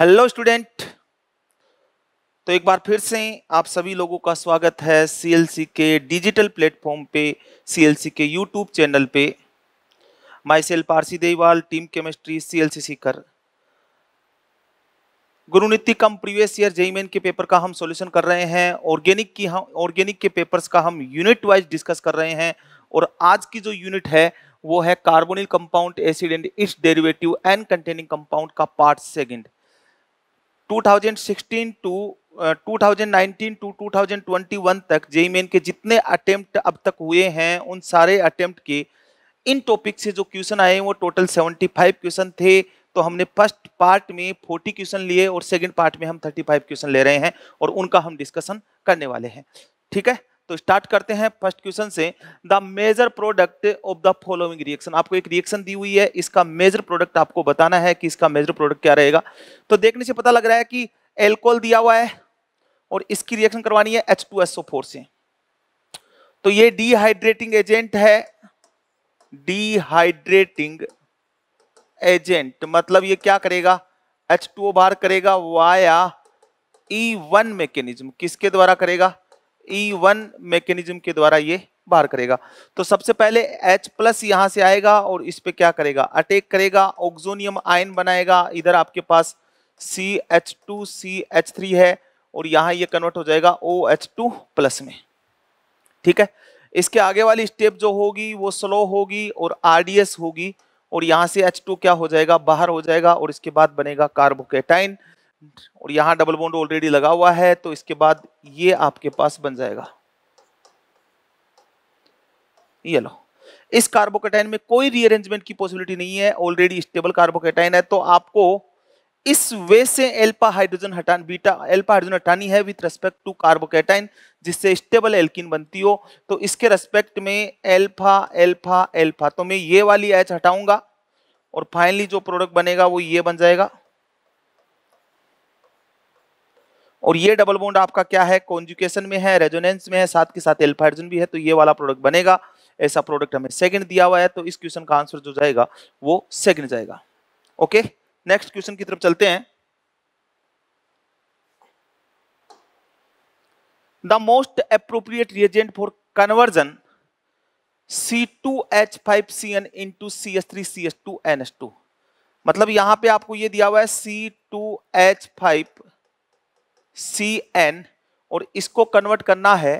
Hello student तो एक बार फिर से आप सभी लोगों का स्वागत है सीएलसी के डिजिटल प्लेटफॉर्म पे सीएलसी के यूट्यूब चैनल पे माई सेल पारसी देवाल टीम केमिस्ट्री सीएलसी सीकर गुरु नीति कम प्रीवियस ईयर जेईमेन के पेपर का हम सॉल्यूशन कर रहे हैं ऑर्गेनिक की हम ऑर्गेनिक के पेपर्स का हम यूनिट वाइज डिस्कस कर रहे हैं और आज की जो यूनिट है वो है carbonyl compound acid and its derivative and containing compound का पार्ट सेकंड 2016 टू 2019 टू 2021 तक जेई मेन e e के जितने अटेम्प्ट अब तक हुए हैं उन सारे अटेम्प्ट के इन टॉपिक से जो क्वेश्चन आए वो टोटल 75 क्वेश्चन थे तो हमने फर्स्ट पार्ट में 40 क्वेश्चन लिए और सेकंड पार्ट में हम 35 क्वेश्चन ले रहे हैं और उनका हम डिस्कशन करने वाले हैं ठीक है तो स्टार्ट करते हैं फर्स्ट क्वेश्चन से the major product of the following reaction आपको एक रिएक्शन दी हुई है इसका मेजर प्रोडक्ट आपको बताना है कि इसका मेजर प्रोडक्ट क्या रहेगा तो देखने से पता लग रहा है कि एल्कोहल दिया हुआ है और इसकी रिएक्शन करवानी है H two S O four से तो ये डिहाइड्रेटिंग एजेंट है डिहाइड्रेटिंग एजेंट मतलब ये क्या करेगा एच टू ओ बाहर करेगा वाया ई वन मैकेनिज्म किसके द्वारा करेगा ई वन मैकेनिज्म के द्वारा ये बाहर करेगा तो सबसे पहले एच प्लस यहाँ से आएगा और इस पे क्या करेगा अटैक करेगा ऑक्जोनियम आयन बनाएगा इधर आपके पास C H two C H three है और यहाँ ये कन्वर्ट हो जाएगा ओ एच टू प्लस में ठीक है इसके आगे वाली स्टेप जो होगी वो स्लो होगी और आरडीएस होगी और यहाँ से एच टू क्या हो जाएगा बाहर हो जाएगा और इसके बाद बनेगा कार्बोकेटाइन और यहाँ डबल बॉन्ड ऑलरेडी लगा हुआ है तो इसके बाद ये आपके पास बन जाएगा ये लो इस कार्बोकेटाइन में कोई रीअरेंजमेंट की पॉसिबिलिटी नहीं है ऑलरेडी स्टेबल कार्बोकेटाइन है तो आपको इस वे से एल्पा हाइड्रोजन हटान बीटा एल्पा हाइड्रोजन हटानी है विथ रेस्पेक्ट टू कार्बोकेटाइन जिससे स्टेबल एल्किन बनती हो तो इसके रेस्पेक्ट में एल्फा एल्फा एल्फा तो मैं ये वाली एच हटाऊंगा और फाइनली जो प्रोडक्ट बनेगा वो ये बन जाएगा और ये डबल बॉन्ड आपका क्या है कॉन्जुकेशन में है रेजोनेंस में है साथ के साथ एल्फा भी है तो ये वाला प्रोडक्ट बनेगा ऐसा प्रोडक्ट हमें सेकंड दिया हुआ है तो इस क्वेश्चन का आंसर जो जाएगा वो सेकंड जाएगा ओके नेक्स्ट क्वेश्चन की तरफ चलते हैं the most appropriate reagent for conversion C two H five C N into C S three C S two N S two मतलब यहां पे आपको ये दिया हुआ है C two H five C N और इसको कन्वर्ट करना है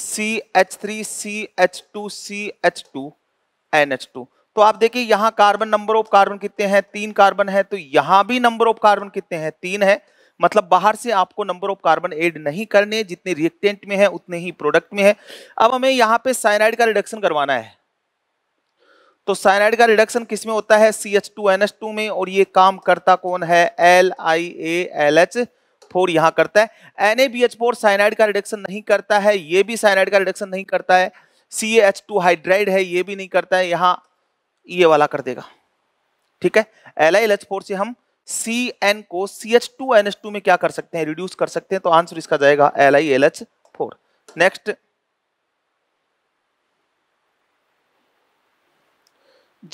C H three C H two C H two N H two तो आप देखिए यहां कार्बन नंबर ऑफ कार्बन कितने हैं तीन कार्बन है तो यहां भी नंबर ऑफ कार्बन कितने हैं तीन है मतलब बाहर से आपको नंबर ऑफ कार्बन एड नहीं करने जितने रिएक्टेंट में है उतने ही प्रोडक्ट में है अब हमें यहां पे साइनाइड का रिडक्शन करवाना है तो साइनाइड का रिडक्शन किसमें होता है C H two N H two में और ये काम करता कौन है L I A L H four यहाँ करता है N A B H four cyanide का रिडक्शन नहीं करता है ये भी साइनाइड का रिडक्शन नहीं करता है सी एच टू हाइड्राइड है ये भी नहीं करता है यहाँ ये वाला कर देगा ठीक है L I L H four से हम सी एन को C H two N H two में क्या कर सकते हैं रिड्यूस कर सकते हैं तो आंसर इसका जाएगा L I L H four next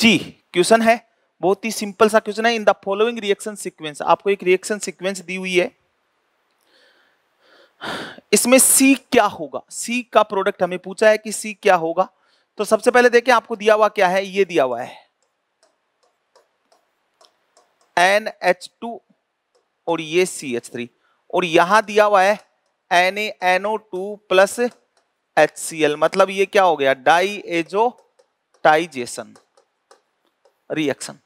G question है बहुत ही सिंपल सा क्वेश्चन है in the following reaction sequence आपको एक रिएक्शन सीक्वेंस दी हुई है इसमें सी क्या होगा सी का प्रोडक्ट हमें पूछा है कि सी क्या होगा तो सबसे पहले देखें आपको दिया हुआ क्या है ये दिया हुआ है एन एच टू और ये सी एच थ्री और यहां दिया हुआ है N NO two plus H C L मतलब ये क्या हो गया diazotization reaction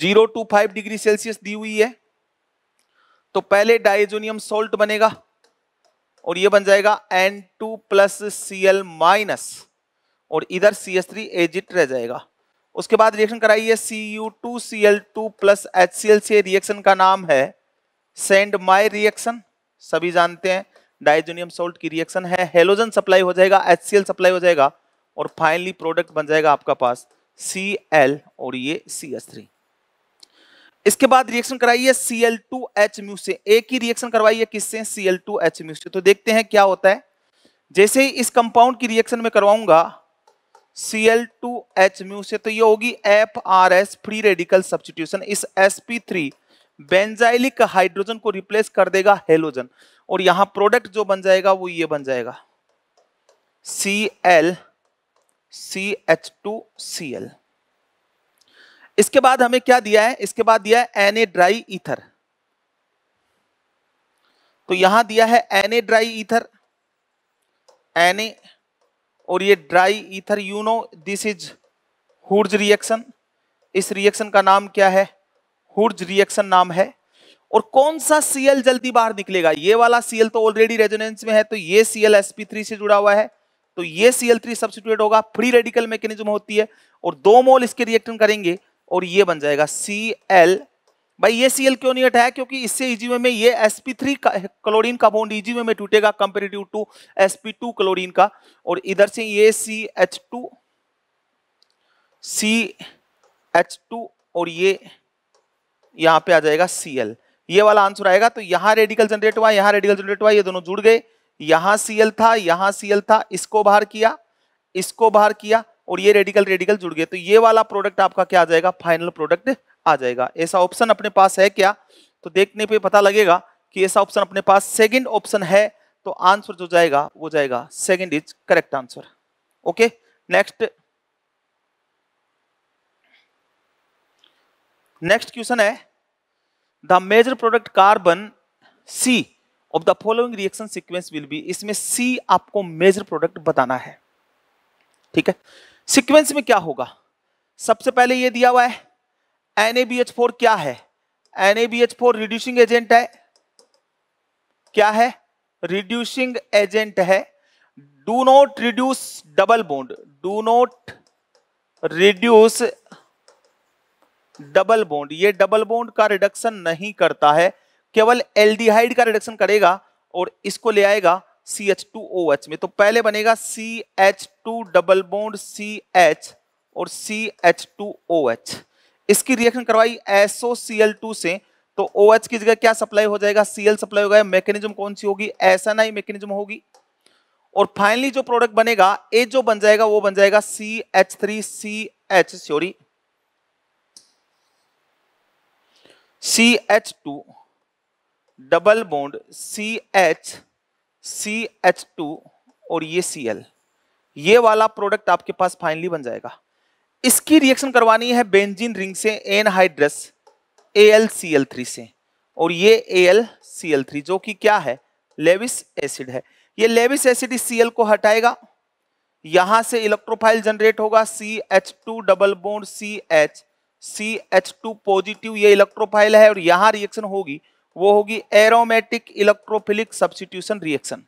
zero to five degree Celsius दी हुई है तो पहले डाइजोनियम सोल्ट बनेगा और ये बन जाएगा N two plus C L minus और इधर सी एस थ्री एजिट रह जाएगा उसके बाद रिएक्शन कराइए C U two C L two plus H C L से रिएक्शन का नाम है सेंड माई रिएक्शन सभी जानते हैं डाइजोनियम सोल्ट की रिएक्शन है हेलोजन सप्लाई हो जाएगा एच सी एल सप्लाई हो जाएगा और फाइनली प्रोडक्ट बन जाएगा आपका पास सी एल और ये सी एस थ्री इसके बाद रिएक्शन कराइए C L two H mu से एक ही रिएक्शन करवाइए किससे C L two H mu से तो देखते हैं क्या होता है जैसे ही इस कंपाउंड की रिएक्शन में करवाऊंगा C L two H mu से तो ये होगी F R S free radical substitution इस S P three benzylic hydrogen को रिप्लेस कर देगा हेलोजन और यहां प्रोडक्ट जो बन जाएगा वो ये बन जाएगा C L C H two C L इसके बाद हमें क्या दिया है इसके बाद दिया है एन ए ड्राई ईथर तो यहां दिया है N A dry ether N A और ये dry ether you know this is Wurtz reaction इस रिएक्शन का नाम क्या है हुर्ज रिएक्शन नाम है और कौन सा सीएल जल्दी बाहर निकलेगा ये वाला सीएल तो ऑलरेडी रेजोनेंस में है तो ये सीएल एसपी से जुड़ा हुआ है तो ये सीएल थ्री सब्सिट्यूट होगा फ्री रेडिकल मैकेनिज्म होती है और दो मोल इसके रिएक्शन करेंगे और ये बन जाएगा सी एल भाई ये सी एल क्यों नहीं हटाया क्योंकि इससे ईजीवे में ये एस पी थ्री क्लोरिन का बॉन्ड ईजीवे में टूटेगा comparative to S P two chlorine का और इधर से ये C H two C H two और ये यहां पे आ जाएगा सी एल ये वाला आंसर आएगा तो यहां रेडिकल जनरेट हुआ यहां रेडिकल जनरेट हुआ ये दोनों जुड़ गए यहां सी एल था यहां सी एल था इसको बाहर किया इसको बाहर किया और ये रेडिकल रेडिकल जुड़ गए तो ये वाला प्रोडक्ट आपका क्या आ जाएगा फाइनल प्रोडक्ट आ जाएगा ऐसा ऑप्शन अपने पास है क्या तो देखने पे पता लगेगा कि ऐसा ऑप्शन अपने पास सेकंड ऑप्शन है तो आंसर जो जाएगा वो जाएगा second is correct answer okay next next question है the major product carbon C of the following reaction sequence will be इसमें सी आपको मेजर प्रोडक्ट बताना है ठीक है सीक्वेंस में क्या होगा सबसे पहले ये दिया हुआ है एन क्या है एन रिड्यूसिंग एजेंट है क्या है रिड्यूसिंग एजेंट है do not reduce double bond do not reduce double bond ये डबल बोन्ड का रिडक्शन नहीं करता है केवल एल्डिहाइड का रिडक्शन करेगा और इसको ले आएगा C H two O H में तो पहले बनेगा C H two double bond C H और C H two O H इसकी रिएक्शन करवाई एसओ सी एल टू से तो ओ एच की जगह क्या सप्लाई हो जाएगा सीएल सप्लाई होगा मैकेनिज्म कौन सी होगी एस एन आई मैकेनिज्म होगी और फाइनली जो प्रोडक्ट बनेगा ए जो बन जाएगा वो बन जाएगा C H three C H sorry C H two double bond C H C H two और ये सी एल ये वाला प्रोडक्ट आपके पास फाइनली बन जाएगा इसकी रिएक्शन करवानी है बेंजीन रिंग से anhydrous A L C L three से और ये A L C L three जो कि क्या है लेविस एसिड है ये लेविस एसिड इस सी एल को हटाएगा यहां से इलेक्ट्रोफाइल जनरेट होगा C H two double bond C H C H two positive ये इलेक्ट्रोफाइल है और यहां रिएक्शन होगी वो होगी aromatic electrophilic substitution reaction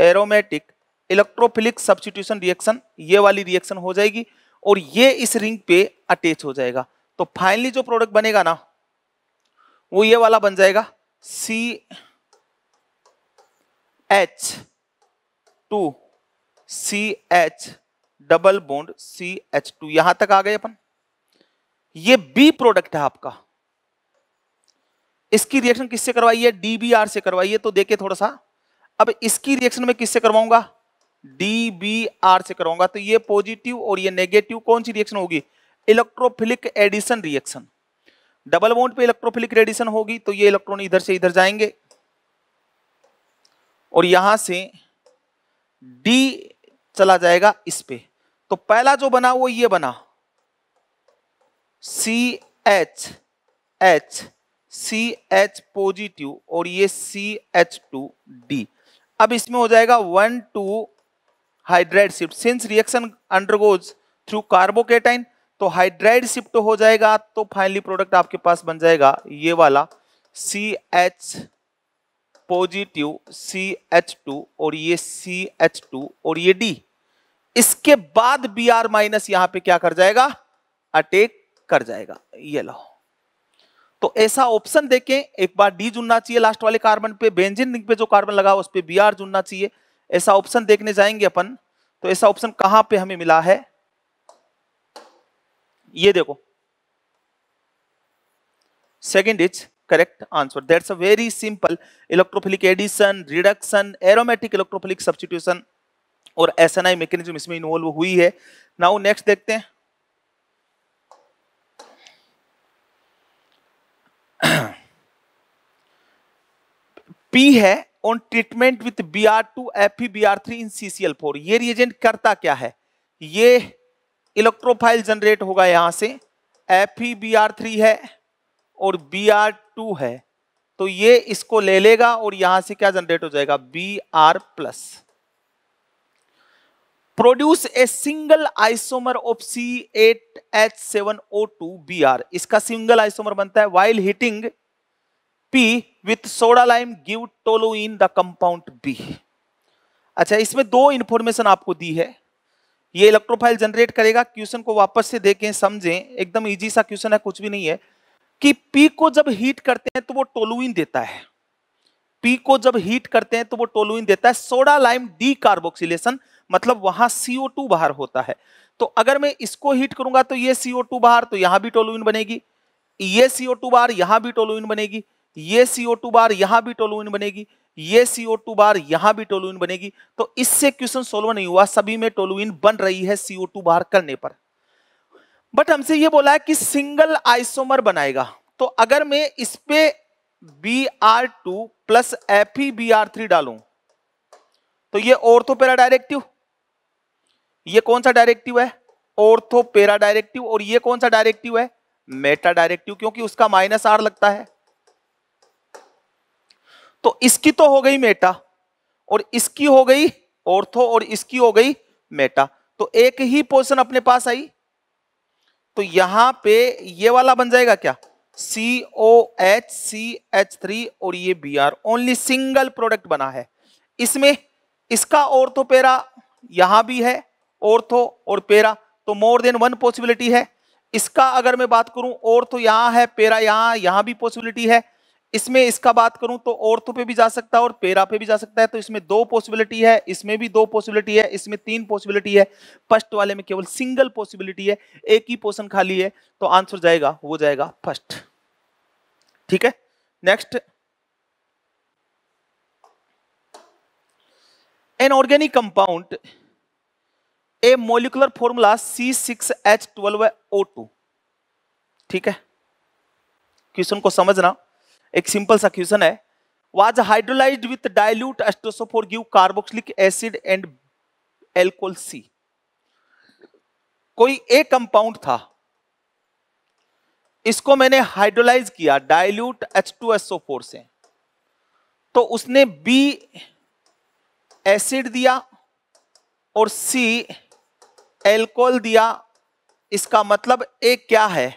aromatic electrophilic substitution reaction ये वाली रिएक्शन हो जाएगी और ये इस रिंग पे अटैच हो जाएगा तो फाइनली जो प्रोडक्ट बनेगा ना वो ये वाला बन जाएगा C H two C H double bond C H two यहां तक आ गए अपन ये बी प्रोडक्ट है आपका इसकी रिएक्शन किससे करवाई है डीबीआर से करवाई है तो देखिए थोड़ा सा अब इसकी रिएक्शन में किससे करवाऊंगा डीबीआर से करवाऊंगा तो ये पॉजिटिव और ये नेगेटिव कौन सी रिएक्शन होगी electrophilic addition reaction double bond पे इलेक्ट्रोफिलिक रेडिशन होगी तो ये इलेक्ट्रॉन इधर से इधर जाएंगे और यहां से डी चला जाएगा इस पे तो पहला जो बना वो ये बना C H H C H positive और ये सी एच टू डी अब इसमें हो जाएगा one two hydride shift since reaction undergoes through carbocation तो हाइड्राइड शिफ्ट हो जाएगा तो फाइनली प्रोडक्ट आपके पास बन जाएगा ये वाला C H positive C H two और ये सी एच टू और ये डी इसके बाद बी आर माइनस यहां पे क्या कर जाएगा अटैक कर जाएगा ये लो तो ऐसा ऑप्शन देखें एक बार डी जुड़ना चाहिए लास्ट वाले कार्बन पे बेंजिन रिंग पे जो कार्बन लगा उस पर बी आर जुड़ना चाहिए ऐसा ऑप्शन देखने जाएंगे अपन तो ऐसा ऑप्शन कहां पे हमें मिला है ये देखो second is correct answer that's a very simple electrophilic addition reduction aromatic electrophilic substitution और एस एन आई मैकेनिज्म इसमें इन्वॉल्व हुई है नाउ नेक्स्ट देखते हैं पी है on treatment with B R two F B R three in C C L four ये reagent करता क्या है ये इलेक्ट्रोफाइल जनरेट होगा यहां से एफ बी आर थ्री है और बी आर टू है तो ये इसको ले लेगा और यहां से क्या जनरेट हो जाएगा B R plus produce a single isomer of C eight H seven O two B R इसका सिंगल आइसोमर बनता है while heating P with soda lime give toluene in the compound B अच्छा इसमें दो information आपको दी है ये electrophile generate करेगा क्वेश्चन को वापस से देखें समझें एकदम इजी सा क्वेश्चन है कुछ भी नहीं है कि पी को जब हीट करते हैं तो वो टोलुइन देता है पी को जब हीट करते हैं तो वो टोलुइन देता है सोडा लाइम डी कार्बोक्सिलेशन मतलब वहां CO2 बाहर होता है तो अगर मैं इसको हीट करूंगा तो ये CO2 बाहर तो यहां भी टोलुइन बनेगी ये CO2 बार यहां भी टोलुइन बनेगी ये CO2 बार यहां भी टोलुइन बनेगी ये CO2 बार यहां भी टोलुइन बनेगी तो इससे क्वेश्चन सोल्व नहीं हुआ सभी में टोलुइन बन रही है टू बार करने पर बट हमसे ये बोला है कि सिंगल आइसोमर बनाएगा तो अगर मैं इस पे B R two plus F E B R three डालू तो ये और तो पेरा डायरेक्टिव ये कौन सा डायरेक्टिव है ऑर्थो पेरा डायरेक्टिव और ये कौन सा डायरेक्टिव है मेटा डायरेक्टिव क्योंकि उसका माइनस आर लगता है तो इसकी तो हो गई मेटा और इसकी हो गई ऑर्थो और इसकी हो गई मेटा तो एक ही पोजिशन अपने पास आई तो यहां पे ये वाला बन जाएगा क्या C O H C H three और ये B R only single product बना है इसमें इसका ऑर्थोपेरा यहां भी है ऑर्थो और पेरा तो मोर देन वन पॉसिबिलिटी है इसका अगर मैं बात करूं ऑर्थो यहाँ है पेरा यहाँ यहाँ भी पॉसिबिलिटी है इसमें इसका बात करूं तो ऑर्थो पे भी जा सकता है और पेरा पे भी जा सकता है तो इसमें दो पॉसिबिलिटी है इसमें भी दो पॉसिबिलिटी है इसमें तीन पॉसिबिलिटी है फर्स्ट वाले में केवल सिंगल पॉसिबिलिटी है एक ही पोर्सन खाली है तो आंसर जाएगा वो जाएगा फर्स्ट ठीक है next an organic compound A molecular formula C six H twelve O two ठीक है क्वेश्चन को समझना एक सिंपल सा क्वेश्चन है वाज हाइड्रोलाइज्ड विथ डाइल्यूट एस्टोसोफोर give carboxylic acid and alcohol C कोई एक कंपाउंड था इसको मैंने हाइड्रोलाइज किया डाइल्यूट फोर से तो उसने बी एसिड दिया और सी एल्कोहल दिया इसका मतलब एक क्या है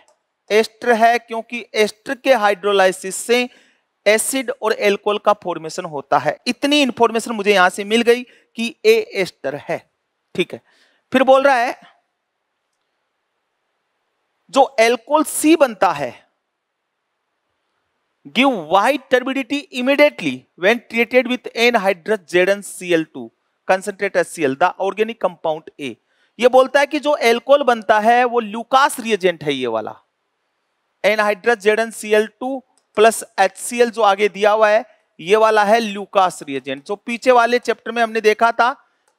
एस्टर है क्योंकि एस्टर के हाइड्रोलाइसिस से एसिड और एल्कोहल का फॉर्मेशन होता है इतनी इंफॉर्मेशन मुझे यहां से मिल गई कि ए एस्टर है ठीक है फिर बोल रहा है जो एल्कोहल सी बनता है give white turbidity immediately when treated with N Z N C L two concentrate S C L the organic compound A ये बोलता है कि जो एल्कोल बनता है वो ल्यूकास रिएजेंट है ये वाला anhydrous C L two plus H C L जो आगे दिया हुआ है ये वाला है ल्यूकास रिएजेंट जो पीछे वाले चैप्टर में हमने देखा था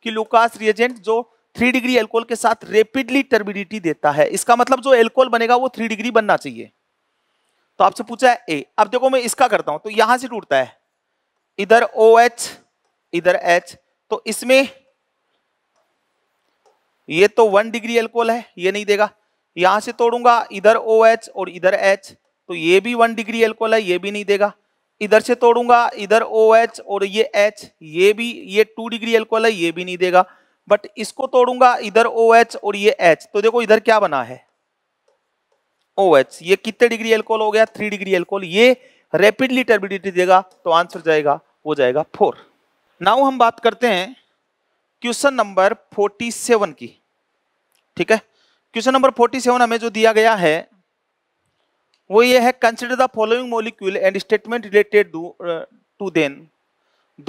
कि ल्यूकास रिएजेंट जो थ्री डिग्री एल्कोल के साथ रेपिडली टर्बिडिटी देता है इसका मतलब जो एल्कोल बनेगा वो थ्री डिग्री बनना चाहिए तो आपसे पूछा है ए अब देखो मैं इसका करता हूं तो यहां से टूटता है इधर ओ OH, एच इधर एच तो इसमें ये तो वन डिग्री एल्कोहल है ये नहीं देगा यहां से तोड़ूंगा इधर ओ OH और इधर एच तो ये भी वन डिग्री एल्कोहल है ये भी नहीं देगा इधर से तोड़ूंगा इधर ओ OH और ये एच ये भी ये टू डिग्री एल्कोहल है ये भी नहीं देगा बट इसको तोड़ूंगा इधर ओ OH और ये एच तो देखो इधर क्या बना है ओ OH ये कितने डिग्री एल्कोहल हो गया थ्री डिग्री एल्कोहल ये रेपिडली टर्बिडिटी देगा तो आंसर जाएगा वो जाएगा फोर नाउ हम बात करते हैं क्वेश्चन नंबर 47 की ठीक है क्वेश्चन नंबर 47 हमें जो दिया गया है वो ये है consider the following molecule and statement related to then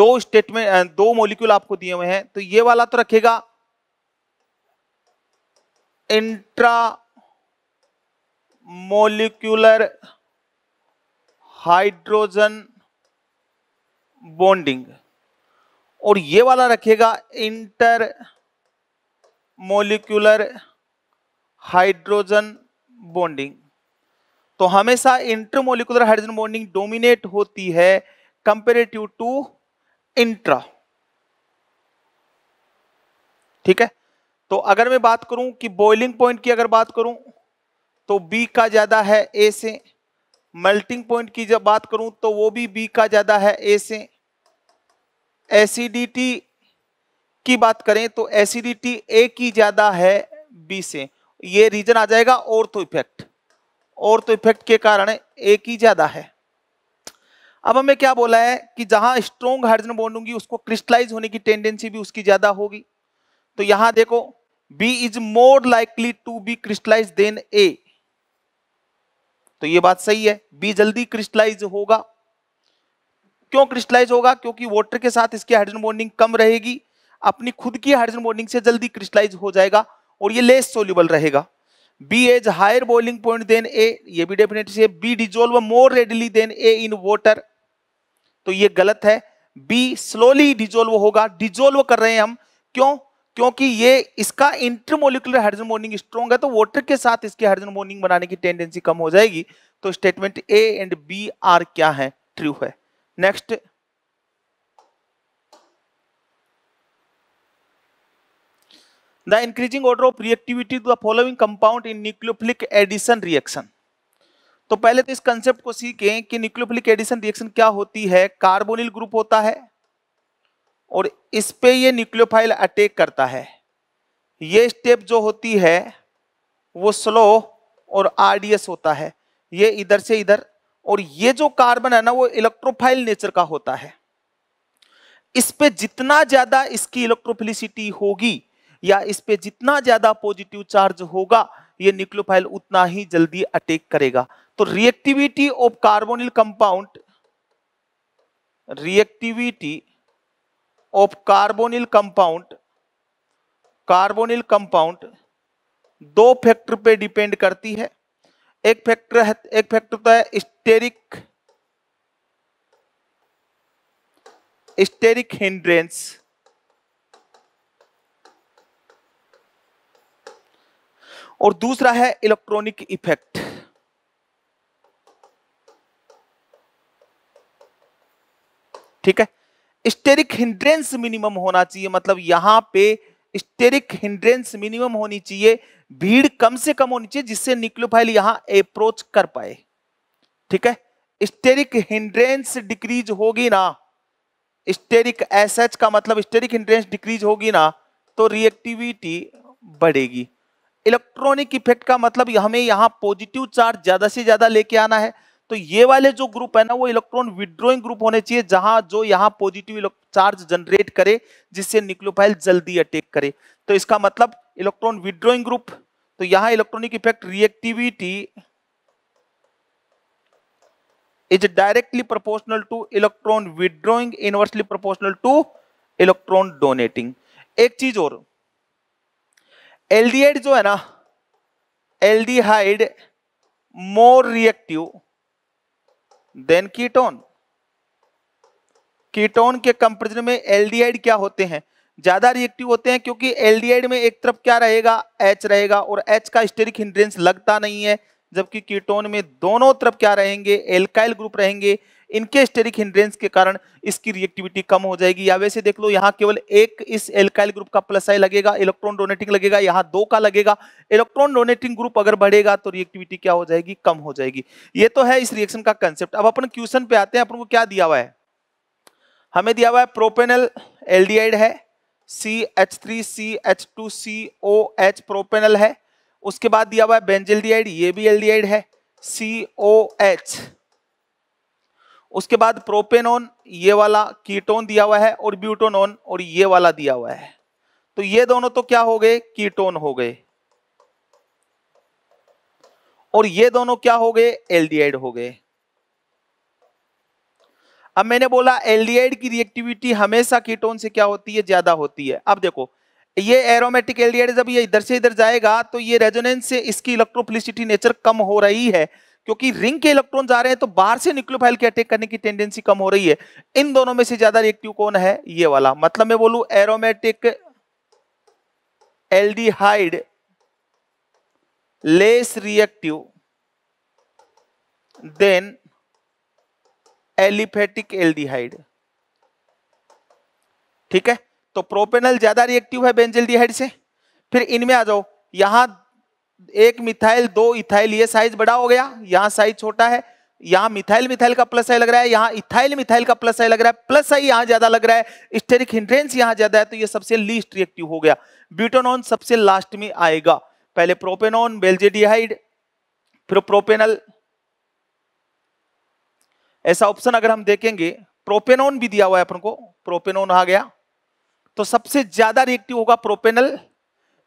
दो स्टेटमेंट uh, दो मोलिक्यूल आपको दिए हुए हैं तो ये वाला तो रखेगा इंट्रा मोलिकुलर हाइड्रोजन बॉन्डिंग और ये वाला रखेगा इंटर मोलिकुलर हाइड्रोजन बॉन्डिंग तो हमेशा इंटरमोलिकुलर हाइड्रोजन बॉन्डिंग डोमिनेट होती है कंपेरेटिव टू इंट्रा ठीक है तो अगर मैं बात करूं कि बॉइलिंग पॉइंट की अगर बात करूं तो बी का ज्यादा है ए से मेल्टिंग पॉइंट की जब बात करूं तो वो भी बी का ज्यादा है ए से एसिडिटी की बात करें तो एसिडिटी ए की ज्यादा है बी से ये रीजन आ जाएगा और तो इफेक्ट और तो इफेक्ट के कारण ए की ज्यादा है अब हमें क्या बोला है कि जहां स्ट्रोंग हाइड्रोजन बॉन्ड होंगी उसको क्रिस्टलाइज होने की टेंडेंसी भी उसकी ज्यादा होगी तो यहां देखो B is more likely to be crystallize than A तो ये बात सही है बी जल्दी क्रिस्टलाइज होगा क्यों क्रिस्टलाइज होगा क्योंकि वाटर के साथ इसकी हाइड्रोजन बॉन्डिंग कम रहेगी अपनी खुद की हाइड्रोजन बॉन्डिंग से जल्दी क्रिस्टलाइज हो जाएगा और ये लेस सोल्यूबल रहेगा B has higher boiling point than A ये भी डेफिनेटली है B dissolve more readily than A in water तो ये गलत है बी स्लोली डिजोल्व होगा डिजोल्व कर रहे हैं हम क्यों क्योंकि ये इसका इंटरमोलिकुलर हाइड्रोजन बॉन्डिंग स्ट्रॉन्ग है तो वाटर के साथ इसकी हाइड्रोजन बॉन्डिंग बनाने की टेंडेंसी कम हो जाएगी तो statement A and B are क्या है ट्रू है next the increasing order of reactivity the following compound in nucleophilic addition reaction तो पहले तो इस कंसेप्ट को सीखें कि न्यूक्लियोफिलिक एडिशन रिएक्शन क्या होती है कार्बोनिल ग्रुप होता है और इस पे ये न्यूक्लियोफाइल अटैक करता है ये स्टेप जो होती है वो स्लो और आरडीएस होता है ये इधर से इधर और ये जो कार्बन है ना वो इलेक्ट्रोफाइल नेचर का होता है इस पे जितना ज्यादा इसकी इलेक्ट्रोफिलिसिटी होगी या इस पे जितना ज्यादा पॉजिटिव चार्ज होगा ये न्यूक्लियोफाइल उतना ही जल्दी अटैक करेगा तो reactivity of carbonyl compound reactivity of carbonyl compound carbonyl compound दो फैक्टर पे डिपेंड करती है एक फैक्टर है एक फैक्टर होता तो है स्टेरिक स्टेरिक हिंड्रेंस और दूसरा है इलेक्ट्रॉनिक इफेक्ट ठीक है स्टेरिक हिंड्रेंस मिनिमम होना चाहिए मतलब यहां पे स्टेरिक हिंड्रेंस मिनिमम होनी चाहिए भीड़ कम से कम होनी चाहिए जिससे न्यूक्लियोफाइल यहां अप्रोच कर पाए ठीक है स्टेरिक हिंड्रेंस डिक्रीज होगी ना स्टेरिक एसएच का मतलब स्टेरिक हिंड्रेंस डिक्रीज होगी ना तो रिएक्टिविटी बढ़ेगी इलेक्ट्रॉनिक इफेक्ट का मतलब हमें यहाँ पॉजिटिव चार्ज ज्यादा से ज्यादा लेके आना है तो ये वाले जो ग्रुप है ना वो इलेक्ट्रॉन विड्रोइंग ग्रुप होने चाहिए जहां जो यहाँ पॉजिटिव चार्ज जनरेट करे जिससे न्यूक्लियोफाइल जल्दी अटैक करे तो इसका मतलब इलेक्ट्रॉन विड्रॉइंग ग्रुप तो यहां electronic effect reactivity is directly proportional to electron withdrawing inversely proportional to electron donating एक चीज और एल्डिहाइड जो है ना aldehyde more reactive than ketone ketone के कंपेरिजन में एल्डिहाइड क्या होते हैं ज्यादा रिएक्टिव होते हैं क्योंकि एल्डिहाइड में एक तरफ क्या रहेगा एच रहेगा और एच का स्टेरिक हिंड्रेंस लगता नहीं है जबकि कीटोन में दोनों तरफ क्या रहेंगे एल्काइल ग्रुप रहेंगे इनके स्टेरिक हिंड्रेंस के कारण इसकी रिएक्टिविटी कम हो जाएगी या वैसे देख लो यहाँ केवल एक इस एल्काइल ग्रुप का प्लस आई लगेगा इलेक्ट्रॉन डोनेटिंग लगेगा यहाँ दो का लगेगा इलेक्ट्रॉन डोनेटिंग ग्रुप अगर बढ़ेगा तो रिएक्टिविटी क्या हो जाएगी कम हो जाएगी ये तो है इस रिएक्शन का कंसेप्ट अब अपन क्वेश्चन पे आते हैं अपन को क्या दिया हुआ है हमें दिया हुआ है प्रोपेनल एल है C H three C H two C O H propanal है उसके बाद दिया हुआ है बेंजिल्डियाइड ये भी एल्डियाइड है सी ओ एच उसके बाद प्रोपेनोन ये वाला कीटोन दिया हुआ है और ब्यूटोनोन और ये वाला दिया हुआ है तो ये दोनों तो क्या हो गए कीटोन हो गए और ये दोनों क्या हो गए एल्डिहाइड हो गए अब मैंने बोला एल्डिहाइड की रिएक्टिविटी हमेशा कीटोन से क्या होती है ज्यादा होती है अब देखो ये एरोमेटिक एल्डिहाइड जब ये इधर से इधर जाएगा तो ये रेजोनेंस से इसकी इलेक्ट्रोफिलिसिटी नेचर कम हो रही है क्योंकि रिंग के इलेक्ट्रॉन जा रहे हैं तो बाहर से न्यूक्लियोफाइल के अटैक करने की टेंडेंसी कम हो रही है इन दोनों में से ज्यादा रिएक्टिव कौन है ये वाला मतलब मैं बोलू aromatic aldehyde less reactive than aliphatic aldehyde ठीक है तो प्रोपेनल ज्यादा रिएक्टिव है बेंजेल्डिहाइड से फिर इनमें आ जाओ यहां एक मिथाइल दो इथाइल ये साइज बड़ा हो गया यहां साइज छोटा है यहां मिथाइल मिथाइल का प्लस आई लग रहा है यहां इथाइल मिथाइल का प्लस आई लग रहा है प्लस आई यहां ज्यादा लग रहा है स्टेरिक हिंड्रेंस यहां ज्यादा है तो ये सबसे लीस्ट रिएक्टिव हो गया ब्यूटोनॉन सबसे लास्ट में आएगा पहले प्रोपेनॉन बेल्जेडिहाइड फिर प्रोपेनल ऐसा ऑप्शन अगर हम देखेंगे प्रोपेनोन भी दिया हुआ है अपन को प्रोपेनोन आ गया तो सबसे ज्यादा रिएक्टिव होगा प्रोपेनल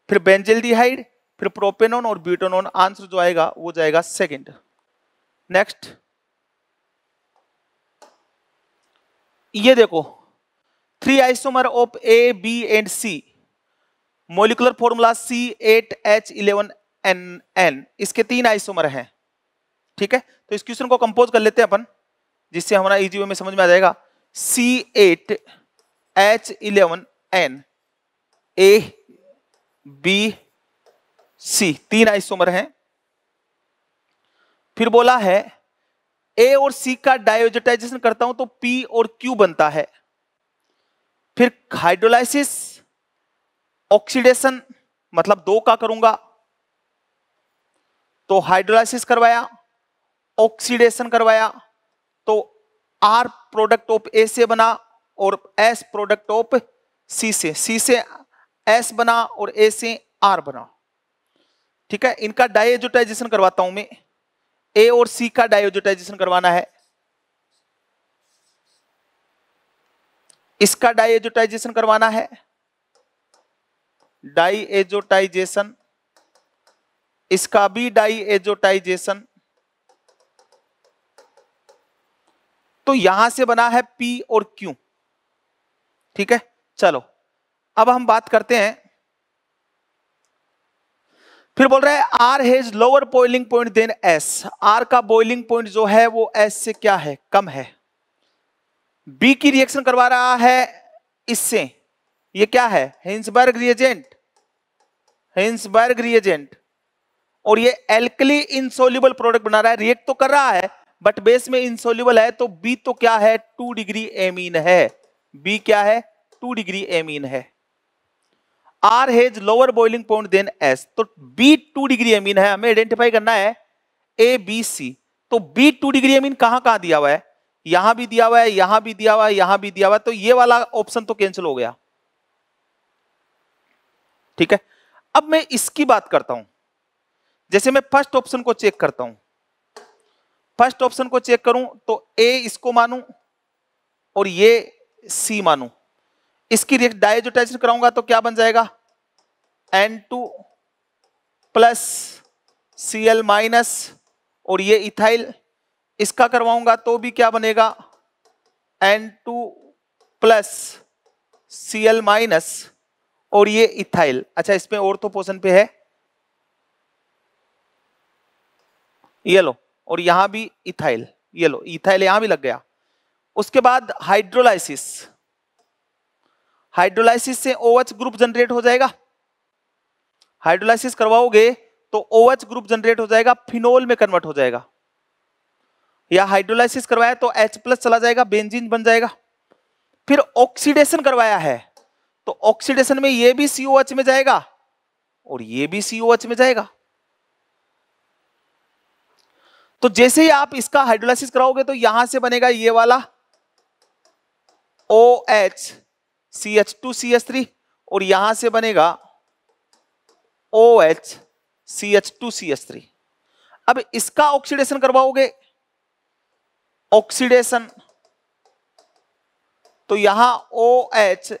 फिर बेंजेल्डिहाइड फिर प्रोपेनोन और ब्यूटोनोन आंसर जो आएगा वो जाएगा सेकंड नेक्स्ट ये देखो three isomer of A B and C molecular formula C eight H eleven N N इसके तीन आइसोमर हैं ठीक है तो इस क्वेश्चन को कंपोज कर लेते हैं अपन जिससे हमारा इजी वे में समझ में आ जाएगा C eight H eleven N A B C तीन आइसोमर हैं फिर बोला है ए और सी का डायोजेटाइजेशन करता हूं तो पी और क्यू बनता है फिर हाइड्रोलाइसिस ऑक्सीडेशन मतलब दो का करूंगा तो हाइड्रोलाइसिस करवाया ऑक्सीडेशन करवाया तो आर प्रोडक्ट ऑफ ए से बना और एस प्रोडक्ट ऑफ सी से सी से एस बना और ए से आर बना ठीक है इनका डायजोटाइजेशन करवाता हूं मैं ए और सी का डायजोटाइजेशन करवाना है इसका डायजोटाइजेशन करवाना है डाई एजोटाइजेशन इसका भी डाई एजोटाइजेशन तो यहां से बना है पी और क्यू ठीक है चलो अब हम बात करते हैं फिर बोल रहे है R has lower boiling point than S R का बॉइलिंग पॉइंट जो है वो एस से क्या है कम है बी की रिएक्शन करवा रहा है इससे ये क्या है हिंसबर्ग रिएजेंट हिंसबर्ग रिएजेंट और ये एल्कली इनसोल्यूबल प्रोडक्ट बना रहा है रिएक्ट तो कर रहा है बट बेस में इंसोल्यूबल है तो बी तो क्या है टू डिग्री एमीन है बी क्या है टू डिग्री एमीन है R has lower boiling point than S तो बी टू डिग्री एमीन है हमें आइडेंटिफाई करना है ए बी सी तो बी टू डिग्री एमीन कहां कहां दिया हुआ है यहां भी दिया हुआ है यहां भी दिया हुआ है यहां भी दिया हुआ है तो ये वाला ऑप्शन तो कैंसिल हो गया ठीक है अब मैं इसकी बात करता हूं जैसे मैं फर्स्ट ऑप्शन को चेक करता हूं फर्स्ट ऑप्शन को चेक करूं तो ए इसको मानूं और ये सी मानूं इसकी डायजोटाइजेशन कराऊंगा तो क्या बन जाएगा N two plus C L minus और ये इथाइल इसका करवाऊंगा तो भी क्या बनेगा N two plus C L minus और ये इथाइल अच्छा इसमें और तो पोषण पे है ये लो और यहां भी इथाइल ये लो इथाइल यहां भी लग गया उसके बाद हाइड्रोलाइसिस हाइड्रोलाइसिस से ओएच ग्रुप जनरेट हो जाएगा हाइड्रोलाइसिस करवाओगे तो ओएच ग्रुप जनरेट हो जाएगा फिनोल में कन्वर्ट हो जाएगा या हाइड्रोलाइसिस करवाया तो एच प्लस चला जाएगा बेंजीन बन जाएगा फिर ऑक्सीडेशन करवाया है तो ऑक्सीडेशन में ये भी सीओ में जाएगा और ये भी सीओ में जाएगा तो जैसे ही आप इसका हाइड्रोलाइसिस कराओगे तो यहां से बनेगा ये वाला O H C H two C H three और यहां से बनेगा O H C H two C H three अब इसका ऑक्सीडेशन करवाओगे ऑक्सीडेशन तो यहां ओ एच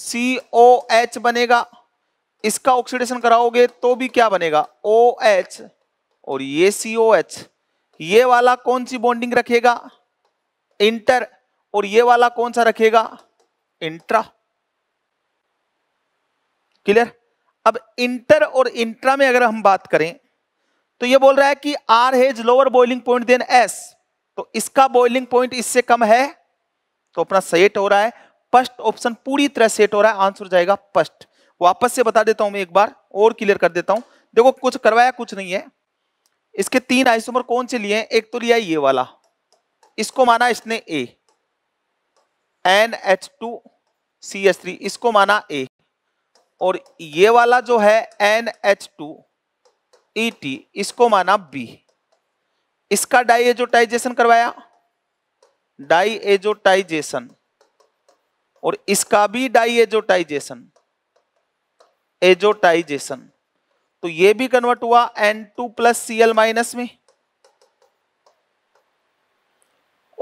सी ओ एच बनेगा इसका ऑक्सीडेशन कराओगे तो भी क्या बनेगा ओ एच और ये एच ये वाला कौन सी बॉन्डिंग रखेगा इंटर और ये वाला कौन सा रखेगा इंट्रा क्लियर अब इंटर और इंट्रा में अगर हम बात करें तो ये बोल रहा है कि R has lower boiling point than S तो इसका बॉइलिंग पॉइंट इससे कम है तो अपना सेट हो रहा है फर्स्ट ऑप्शन पूरी तरह सेट हो रहा है आंसर जाएगा फर्स्ट वापस से बता देता हूं मैं एक बार और क्लियर कर देता हूं देखो कुछ करवाया कुछ नहीं है इसके तीन आइसोमर कौन से लिए हैं एक तो लिया ये वाला इसको माना इसने A N H two C S three इसको माना ए और ये वाला जो है N H two E T इसको माना बी इसका डाई एजोटाइजेशन करवाया डाई एजोटाइजेशन और इसका भी डाई एजोटाइजेशन एजोटाइजेशन तो ये भी कन्वर्ट हुआ N two plus C L minus में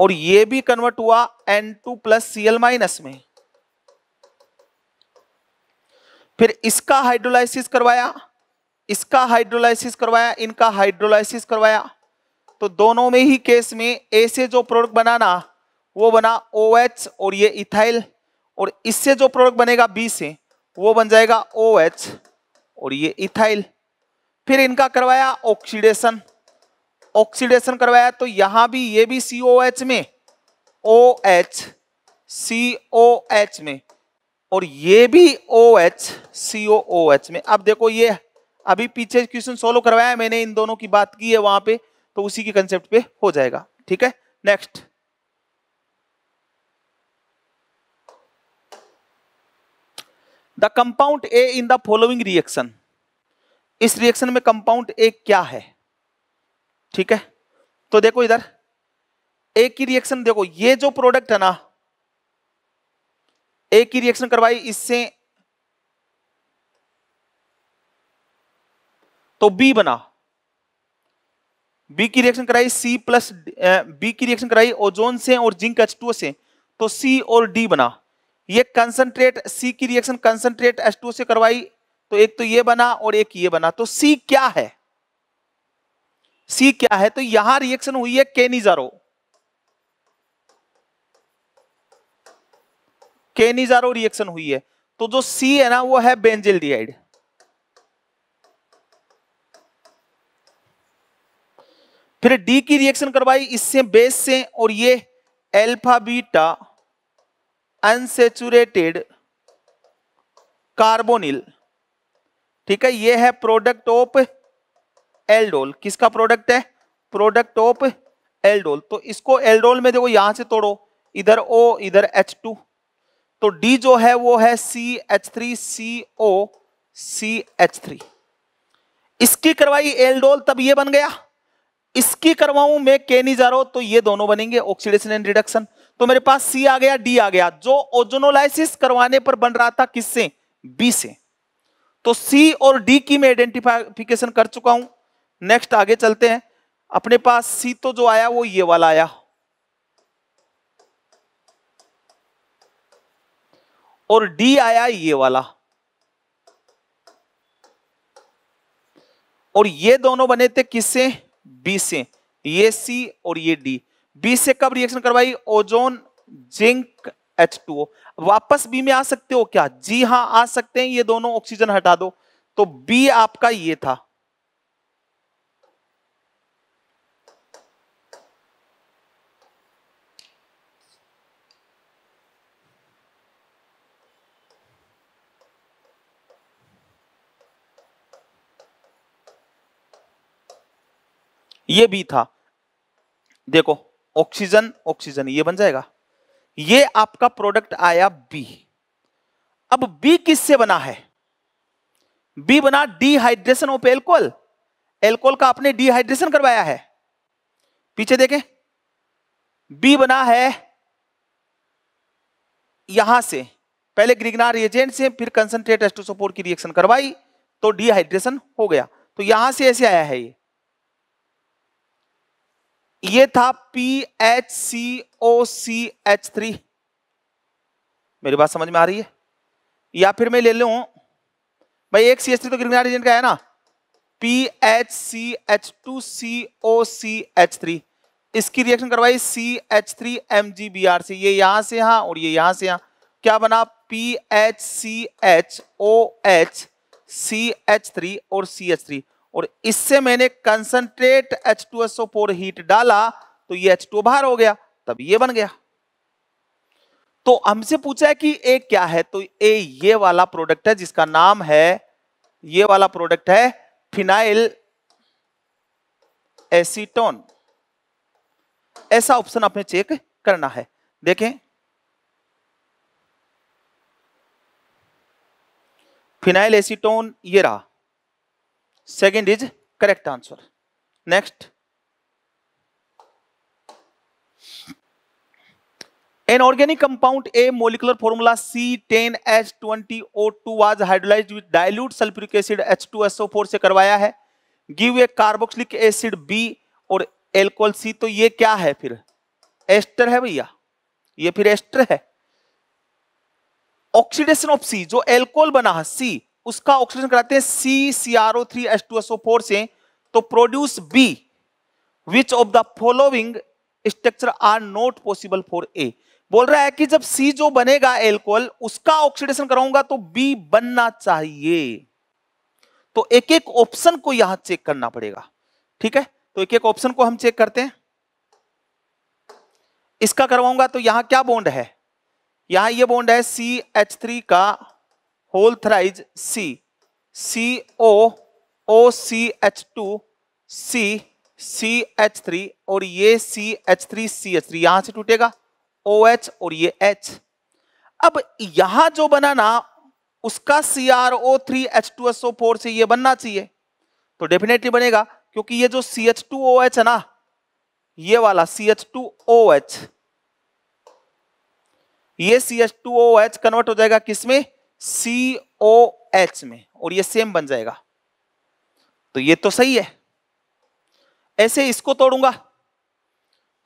और ये भी कन्वर्ट हुआ N two plus C L minus में फिर इसका हाइड्रोलाइसिस करवाया इसका हाइड्रोलाइसिस करवाया इनका हाइड्रोलाइसिस करवाया तो दोनों में ही केस में ए से जो प्रोडक्ट बनाना वो बना ओ OH और ये इथाइल और इससे जो प्रोडक्ट बनेगा बी से वो बन जाएगा ओ OH और ये इथाइल फिर इनका करवाया ऑक्सीडेशन ऑक्सीडेशन करवाया तो यहां भी ये भी सी ओ एच में ओ एच सी ओ एच में और ये भी ओ एच सी ओ ओ एच में अब देखो ये अभी पीछे क्वेश्चन सोल्व करवाया मैंने इन दोनों की बात की है वहां पे तो उसी के कंसेप्ट पे हो जाएगा ठीक है next the compound A in the following reaction इस रिएक्शन में कंपाउंड ए क्या है ठीक है तो देखो इधर ए की रिएक्शन देखो ये जो प्रोडक्ट है ना ए की रिएक्शन करवाई इससे तो बी बना बी की रिएक्शन कराई सी प्लस बी की रिएक्शन कराई ओजोन से और जिंक एच टू से तो सी और डी बना ये कंसंट्रेट सी की रिएक्शन कंसंट्रेट एच टू से करवाई तो एक तो ये बना और एक ये बना तो सी क्या है सी क्या है तो यहां रिएक्शन हुई है केनिजारो केनिजारो रिएक्शन हुई है तो जो सी है ना वो है बेंजिल डिहाइड फिर डी की रिएक्शन करवाई इससे बेस से और ये अल्फा बीटा अनसेचुरेटेड कार्बोनिल ठीक है ये है प्रोडक्ट ऑफ एल्डोल किसका प्रोडक्ट है प्रोडक्ट ऑफ एल्डोल तो इसको एल्डोल में देखो यहां से तोड़ो इधर ओ इधर एच टू तो डी जो है वो है C H three C O C H three इसकी करवाई एल्डोल तब ये बन गया इसकी करवाऊं मैं रहा तो ये दोनों बनेंगे ऑक्सीडेशन एंड रिडक्शन तो मेरे पास सी आ गया डी आ गया जो ओजोनोलाइसिस करवाने पर बन रहा था किससे बी से तो सी और डी की मैं आइडेंटिफाइफिकेशन कर चुका हूं नेक्स्ट आगे चलते हैं अपने पास सी तो जो आया वो ये वाला आया और डी आया ये वाला और ये दोनों बने थे किससे बी से ये सी और ये डी बी से कब रिएक्शन करवाई ozone zinc H two O वापस बी में आ सकते हो क्या जी हाँ आ सकते हैं ये दोनों ऑक्सीजन हटा दो तो बी आपका ये था ये भी था देखो ऑक्सीजन ऑक्सीजन ये बन जाएगा ये आपका प्रोडक्ट आया बी अब बी किससे बना है बी बना डिहाइड्रेशन ऑफ एल्कोहल एल्कोहल का आपने डिहाइड्रेशन करवाया है पीछे देखें बी बना है यहां से पहले ग्रिगनार एजेंट से फिर कंसंट्रेट एस्टोसोपोर की रिएक्शन करवाई तो डिहाइड्रेशन हो गया तो यहां से ऐसे आया है ये ये था P H C O C H three मेरी बात समझ में आ रही है या फिर मैं ले लू भाई एक सी एच थ्री तो ग्रीन एजेंट का है ना P H C H two C O C H three इसकी रिएक्शन करवाई C H three M G B R से ये यहां से यहां और ये यहां से यहां क्या बना P H C H O H C H three और सी एच थ्री और इससे मैंने concentrate H two S O four heat डाला तो ये एच टू बाहर हो गया तब ये बन गया तो हमसे पूछा है कि ए क्या है तो ए ये वाला प्रोडक्ट है जिसका नाम है ये वाला प्रोडक्ट है फिनाइल एसीटोन ऐसा ऑप्शन आपने चेक करना है देखें फिनाइल एसीटोन ये रहा second is correct answer next An organic compound A molecular formula C10H20O2 was hydrolyzed with dilute sulfuric acid H2SO4 से करवाया है give A carboxylic acid B और एल्कोहल सी तो ये क्या है फिर एस्टर है भैया ये फिर एस्टर है ऑक्सीडेशन ऑफ सी जो एल्कोहल बना है सी उसका ऑक्सीजन कराते हैं C C R O three S two S O four से तो produce B which of the following structure are not possible for A बोल रहा है कि जब सी जो बनेगा एल्कोहल उसका ऑक्सीडेशन कराऊंगा तो बी बनना चाहिए तो एक एक ऑप्शन को यहां चेक करना पड़ेगा ठीक है तो एक एक ऑप्शन को हम चेक करते हैं इसका करवाऊंगा तो यहां क्या बॉन्ड है यहां ये बॉन्ड है सी एच थ्री का whole thrice C C O O C H two C C H three और ये C H three C H three यहां से टूटेगा ओ एच और ये एच अब यहां जो बना ना उसका C R O three H two S O four से ये बनना चाहिए तो डेफिनेटली बनेगा क्योंकि ये जो C H two O H है ना ये वाला C H two O H ये C H two O H convert हो जाएगा किसमें सी ओ एच में और ये सेम बन जाएगा तो ये तो सही है ऐसे इसको तोड़ूंगा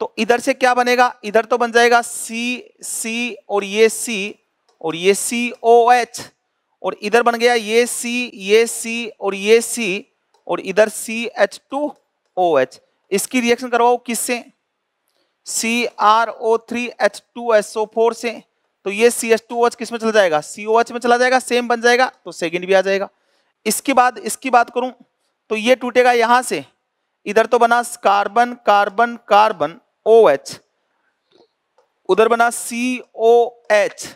तो इधर से क्या बनेगा इधर तो बन जाएगा सी सी और ये सी और ये सी ओ एच और इधर बन गया ये सी ये सी और ये सी और इधर C H two O H इसकी रिएक्शन करवाओ किससे C R O three H two S O four से तो ये सी एस टू एच किस में चला जाएगा सी ओ एच में चला जाएगा सेम बन जाएगा तो सेकेंड भी आ जाएगा इसके बाद इसकी बात करूं तो ये टूटेगा यहां से इधर तो बना carbon carbon carbon O H उधर बना C O H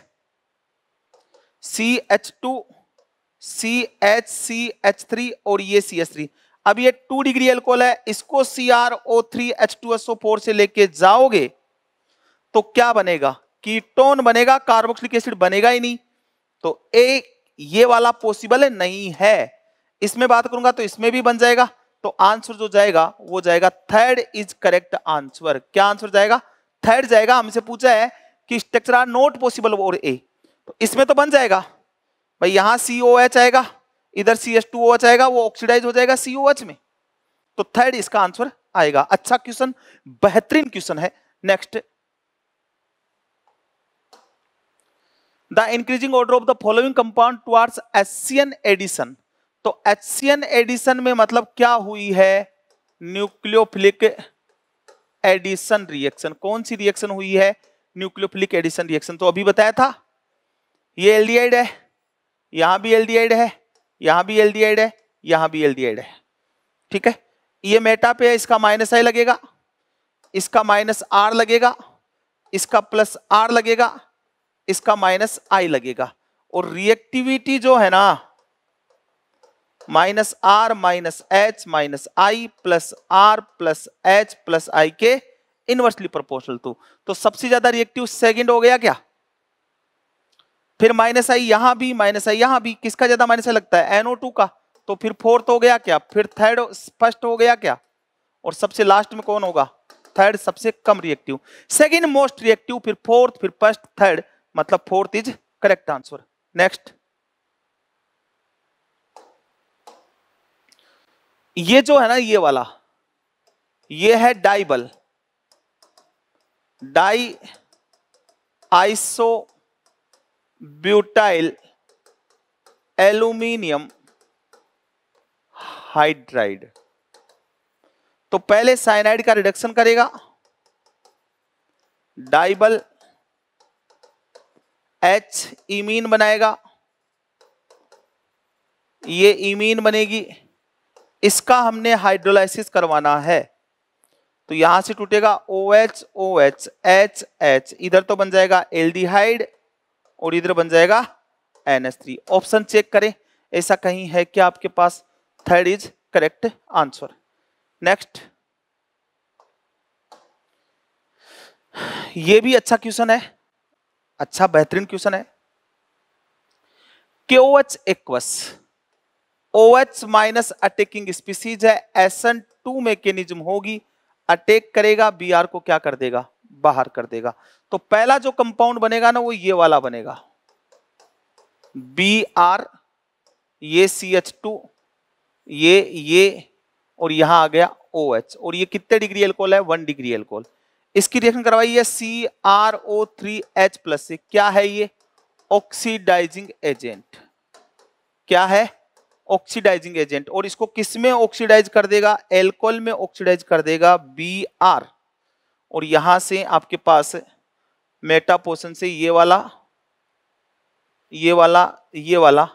C H two C H C H three और ये सी एच थ्री अब ये टू डिग्री एल्कोहल है इसको C R O three H two S O four से लेके जाओगे तो क्या बनेगा कीटोन बनेगा कार्बोक्सिलिक एसिड बनेगा ही नहीं तो ए ये वाला पॉसिबल नहीं है इसमें बात करूंगा तो इसमें भी बन जाएगा तो आंसर जो जाएगा वो जाएगा थर्ड इज करेक्ट आंसर क्या आंसर जाएगा थर्ड जाएगा हमसे पूछा है कि स्ट्रक्चर आर नॉट पॉसिबल और ए तो इसमें तो बन जाएगा भाई यहां सी ओ एच आएगा इधर C H two O H आएगा वो ऑक्सीडाइज हो जाएगा सी ओ एच में तो थर्ड इसका आंसर आएगा अच्छा क्वेश्चन बेहतरीन क्वेश्चन है next the increasing order of the following compound towards HCN addition तो एचसीएन एडिशन में मतलब क्या हुई है न्यूक्लियोफिलिक एडिशन रिएक्शन कौन सी रिएक्शन हुई है न्यूक्लियोफिलिक एडिशन रिएक्शन तो अभी बताया था ये एल्डिहाइड है यहां भी एल्डिहाइड है यहां भी एल्डिहाइड है यहां भी एल्डिहाइड है ठीक है ये मेटा पे है इसका माइनस आई लगेगा इसका माइनस आर लगेगा इसका प्लस आर लगेगा इसका माइनस आई लगेगा और रिएक्टिविटी जो है ना minus R minus H minus I plus R plus H plus I के इनवर्सली प्रोपोर्शनल टू तो सबसे ज्यादा रिएक्टिव सेकंड हो गया क्या फिर माइनस आई यहां भी माइनस आई यहां भी किसका ज्यादा माइनस आई लगता है एनओ टू का तो फिर फोर्थ हो गया क्या फिर थर्ड फर्स्ट हो गया क्या और सबसे लास्ट में कौन होगा थर्ड सबसे कम रिएक्टिव सेकेंड मोस्ट रिएक्टिव फिर फोर्थ फिर फर्स्ट थर्ड मतलब fourth is correct answer next ये जो है ना ये वाला ये है DIBAL diisobutyl aluminium hydride तो पहले साइनाइड का रिडक्शन करेगा डाइबल एच इमीन बनाएगा ये इमीन बनेगी इसका हमने हाइड्रोलाइसिस करवाना है तो यहां से टूटेगा O H O H H H इधर तो बन जाएगा एल्डिहाइड और इधर बन जाएगा N S three option check करें ऐसा कहीं है क्या आपके पास third is correct answer next ये भी अच्छा क्वेश्चन है अच्छा बेहतरीन क्वेश्चन है क्यों H aqueous OH minus attacking species है एसन टू मैकेनिज्म होगी अटैक करेगा बी को क्या कर देगा बाहर कर देगा तो पहला जो कंपाउंड बनेगा ना वो ये वाला बनेगा बी आर ये सी एच टू ये ये और यहां आ गया ओ OH एच और ये कितने डिग्री एल्कोहल है वन डिग्री एल्कोहल इसकी रिएक्शन करवाई है C R O three H plus से क्या है ये ऑक्सीडाइजिंग एजेंट क्या है ऑक्सीडाइजिंग एजेंट और इसको किस में ऑक्सीडाइज कर देगा एल्कोहल में ऑक्सीडाइज कर देगा बी आर और यहां से आपके पास मेटापोशन से ये वाला ये वाला ये वाला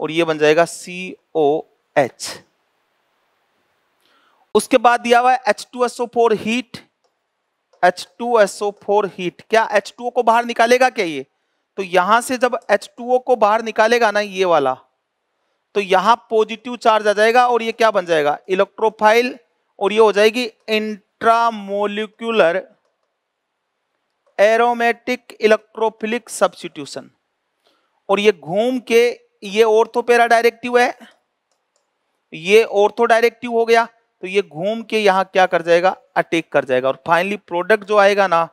और ये बन जाएगा सी ओ एच उसके बाद दिया हुआ है H two S O four heat H2SO4 heat क्या H2O को बाहर निकालेगा क्या ये तो यहां से जब H2O को बाहर निकालेगा ना ये वाला तो यहां पॉजिटिव चार्ज आ जाएगा और ये क्या बन जाएगा इलेक्ट्रोफाइल और ये हो जाएगी इंट्रामोलिकुलर एरोमेटिक इलेक्ट्रोफिलिक सब्सिट्यूशन और ये घूम के ये ऑर्थोपेरा डायरेक्टिव है ये ऑर्थो डायरेक्टिव हो गया तो ये घूम के यहाँ क्या कर जाएगा अटैक कर जाएगा और फाइनली प्रोडक्ट जो आएगा ना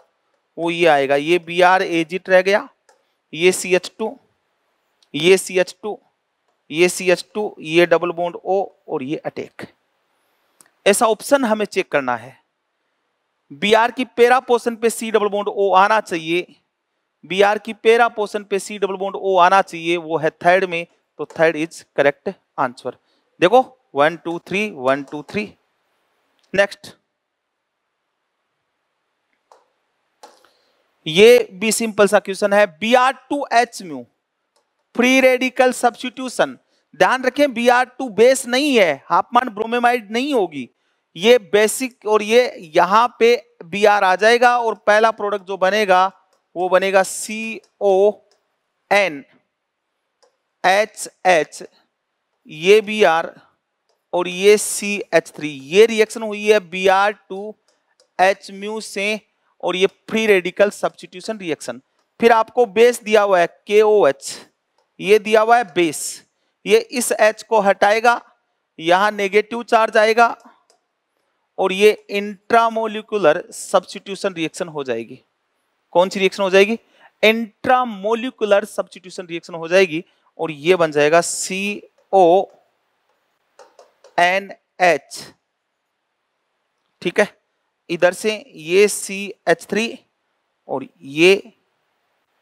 वो ये आएगा ये बी आर एजिट रह गया ये सी एच टू ये सी एच टू ये सी एच टू ये डबल बोन्ड ओ और ये अटैक ऐसा ऑप्शन हमें चेक करना है बी आर की पेरा पोर्शन पे सी डबल बोन्ड ओ आना चाहिए बी आर की पेरा पोर्शन पे सी डबल बोन्ड ओ आना चाहिए वो है थर्ड में तो थर्ड इज करेक्ट आंसर देखो one two three one two three next ये भी सिंपल सा क्वेश्चन है B R two H mu free radical substitution ध्यान रखें बी आर टू बेस नहीं है हापमान ब्रोमेमाइड नहीं होगी ये बेसिक और ये यहां पे बी आर आ जाएगा और पहला प्रोडक्ट जो बनेगा वो बनेगा C O N H H ये बी आर और ये सी एच थ्री ये रिएक्शन हुई है B R two H mu से और ये फ्री रेडिकल सब्सटीट्यूशन रिएक्शन फिर आपको बेस दिया हुआ है के ओ एच ये दिया हुआ है बेस ये इस एच को हटाएगा यहाँ नेगेटिव चार्ज आएगा और ये इंट्रामोलिकुलर सब्सटीट्यूशन रिएक्शन हो जाएगी कौन सी रिएक्शन हो जाएगी इंट्रामोलिकुलर सब्सटीट्यूशन रिएक्शन हो जाएगी और ये बन जाएगा सी ओ एन एच ठीक है इधर से ये सी एच थ्री और ये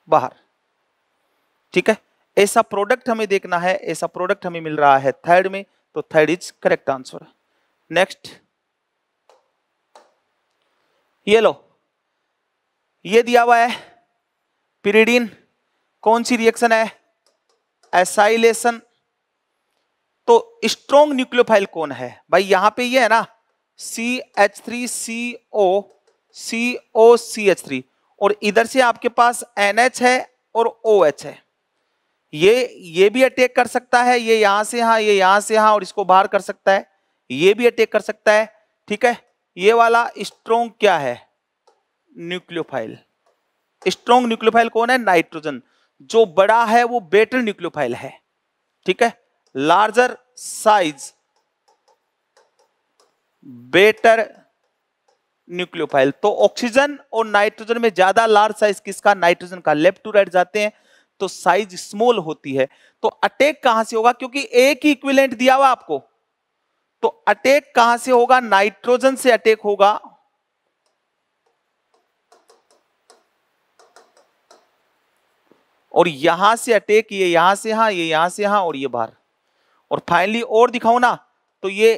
बाहर ठीक है ऐसा प्रोडक्ट हमें देखना है ऐसा प्रोडक्ट हमें मिल रहा है थर्ड में तो third is correct answer next ये लो ये दिया हुआ है पिरीडीन कौन सी रिएक्शन है एसाइलेशन तो स्ट्रॉन्ग न्यूक्लियोफाइल कौन है भाई यहां पे ये है ना C H three C O C O C H three और इधर से आपके पास एन एच है और ओ एच है ये ये भी अटैक कर सकता है ये यहां से हाँ ये यहां से हाँ और इसको बाहर कर सकता है ये भी अटैक कर सकता है ठीक है ये वाला स्ट्रोंग क्या है न्यूक्लियोफाइल स्ट्रोंग न्यूक्लियोफाइल कौन है नाइट्रोजन जो बड़ा है वो बेटर न्यूक्लियोफाइल है ठीक है larger size बेटर न्यूक्लियोफाइल तो ऑक्सीजन और नाइट्रोजन में ज्यादा लार्ज साइज किसका नाइट्रोजन का लेफ्ट टू राइट जाते हैं तो साइज स्मॉल होती है तो अटैक कहां से होगा क्योंकि एक ही इक्विलेंट दिया हुआ आपको तो अटैक कहां से होगा नाइट्रोजन से अटैक होगा और यहां से अटैक ये यहां से यहां ये यहां से यहां और ये बाहर और फाइनली और दिखाओ ना तो ये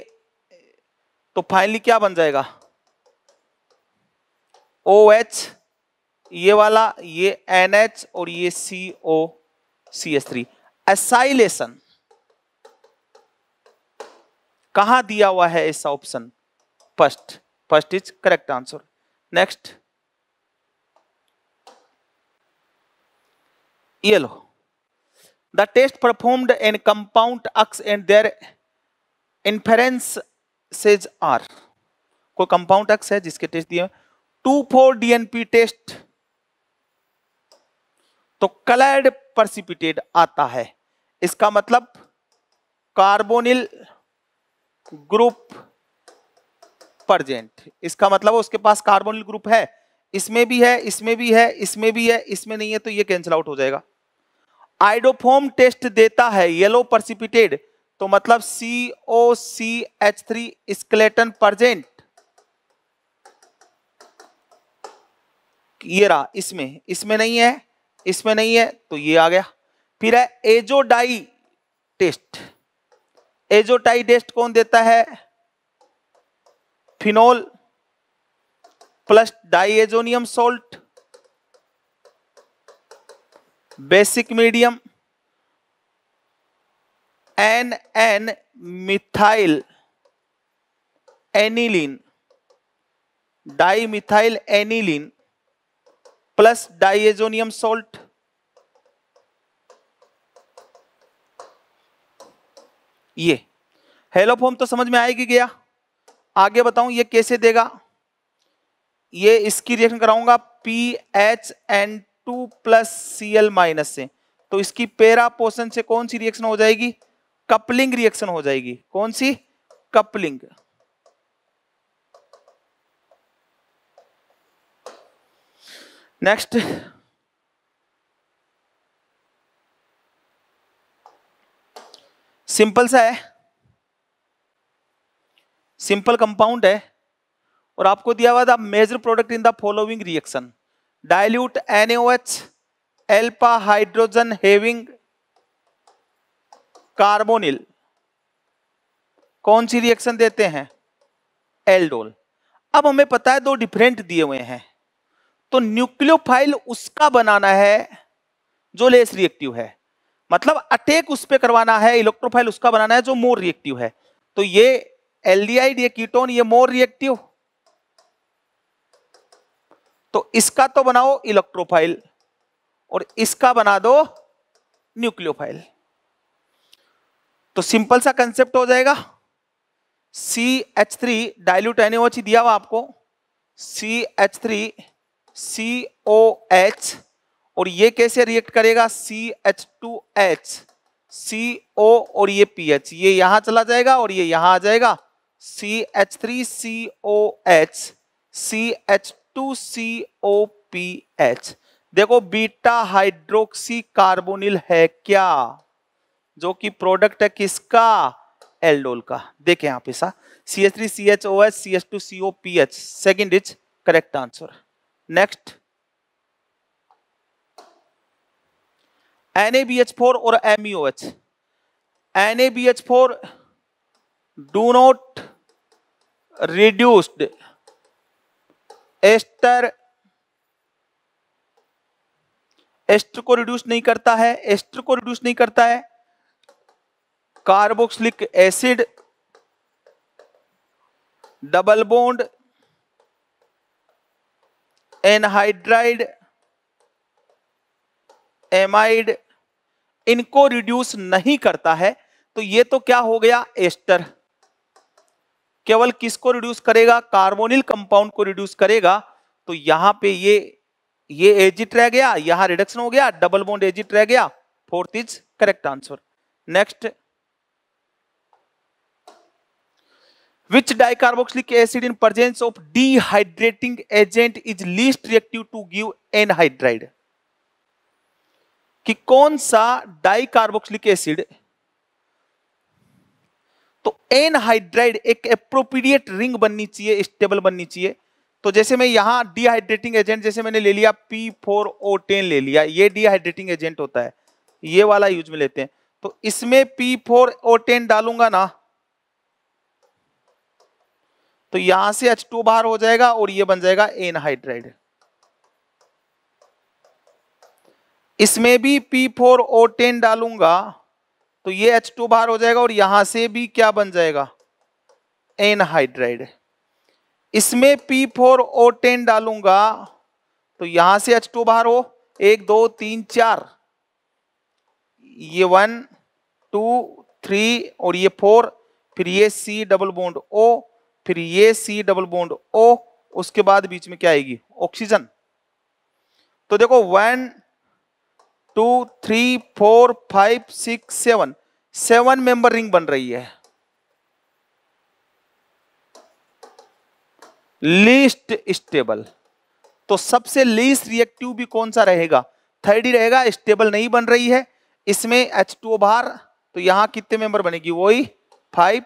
तो फाइनली क्या बन जाएगा ओ एच ये वाला ये एन एच और ये C O C S three acylation कहा दिया हुआ है ऐसा option first first is correct answer next ये लो The test performed in compound and and their says are कोई कंपाउंड अक्स है जिसके टेस्ट दिए टू फोर डीएनपी टेस्ट तो कलर्ड परसिपिटेड आता है इसका मतलब कार्बोनिल ग्रुप परजेंट इसका मतलब उसके पास कार्बोनिल ग्रुप है इसमें भी है इसमें भी है इसमें भी है इसमें नहीं है तो ये कैंसिल आउट हो जाएगा आइडोफोम टेस्ट देता है येलो परसिपिटेड तो मतलब C O C H three skeleton present ये रहा इसमें इसमें नहीं है इसमें नहीं है तो ये आ गया फिर है एजोडाई टेस्ट एजोटाई टेस्ट कौन देता है phenol plus diazonium salt basic medium N N methyl aniline dimethyl aniline plus diazonium salt ये हेलोफॉर्म तो समझ में आएगी गया आगे बताऊं ये कैसे देगा ये इसकी रिएक्शन कराऊंगा P H N two plus C L minus से तो इसकी पेरा पोषण से कौन सी रिएक्शन हो जाएगी कपलिंग रिएक्शन हो जाएगी कौन सी कपलिंग नेक्स्ट सिंपल सा है सिंपल कंपाउंड है और आपको दिया हुआ था major product in the following reaction dilute NaOH alpha hydrogen having carbonyl कौन सी रिएक्शन देते हैं एल्डोल अब हमें पता है दो डिफरेंट दिए हुए हैं तो न्यूक्लियोफाइल उसका बनाना है जो लेस रिएक्टिव है मतलब अटैक उस पर करवाना है इलेक्ट्रोफाइल उसका बनाना है जो मोर रिएक्टिव है तो ये एल कीटोन ये मोर रिएक्टिव तो इसका तो बनाओ इलेक्ट्रोफाइल और इसका बना दो न्यूक्लियोफाइल तो सिंपल सा कंसेप्ट हो जाएगा C H three dilute H दिया हुआ आपको C H three C O H और ये कैसे रिएक्ट करेगा C H two H C O और ये पी एच ये यहां चला जाएगा और ये यहां आ जाएगा C H three C O H C H two C O P H देखो बीटा हाइड्रोक्सी कार्बोनिल है क्या जो कि प्रोडक्ट है किसका एल्डोल का देखें आप ऐसा C H three C H O H C H two C O P H second is correct answer next NaBH4 और MeOH NaBH4 do not reduced ester ester को रिड्यूस नहीं करता है एस्टर को रिड्यूस नहीं करता है carboxylic acid double bond anhydride amide इनको रिड्यूस नहीं करता है तो ये तो क्या हो गया एस्टर केवल किसको रिड्यूस करेगा कार्बोनिल कंपाउंड को रिड्यूस करेगा तो यहां पे ये ये एजिट रह गया यहां रिडक्शन हो गया डबल बॉन्ड एजिट रह गया fourth is correct answer next which dicarboxylic acid in presence of dehydrating agent is least reactive to give anhydride कि कौन सा डाइकार्बोक्सिलिक एसिड तो एन हाइड्राइड एक अप्रोप्रिएट रिंग बननी चाहिए स्टेबल बननी चाहिए तो जैसे मैं यहां डिहाइड्रेटिंग एजेंट जैसे मैंने ले लिया पी फोर ओ टेन ले लिया ये डिहाइड्रेटिंग एजेंट होता है ये वाला यूज में लेते हैं तो इसमें पी फोर ओ टेन डालूंगा ना तो यहां से एच टू बाहर हो जाएगा और ये बन जाएगा एन हाइड्राइड इसमें भी पी फोर ओ टेन डालूंगा तो ये एच टू बाहर हो जाएगा और यहां से भी क्या बन जाएगा एन हाइड्राइड इसमें पी फोर ओ टेन डालूंगा तो यहां से एच टू बाहर हो एक दो तीन चार ये वन टू थ्री और ये फोर फिर ये सी डबल बॉन्ड ओ फिर ये सी डबल बॉन्ड ओ उसके बाद बीच में क्या आएगी ऑक्सीजन तो देखो one two three four five six seven seven member ring बन रही है लीस्ट स्टेबल तो सबसे लीस्ट रिएक्टिव भी कौन सा रहेगा थर्ड ही रहेगा स्टेबल नहीं बन रही है इसमें एच टू बाहर तो यहां कितने मेंबर बनेगी वही फाइव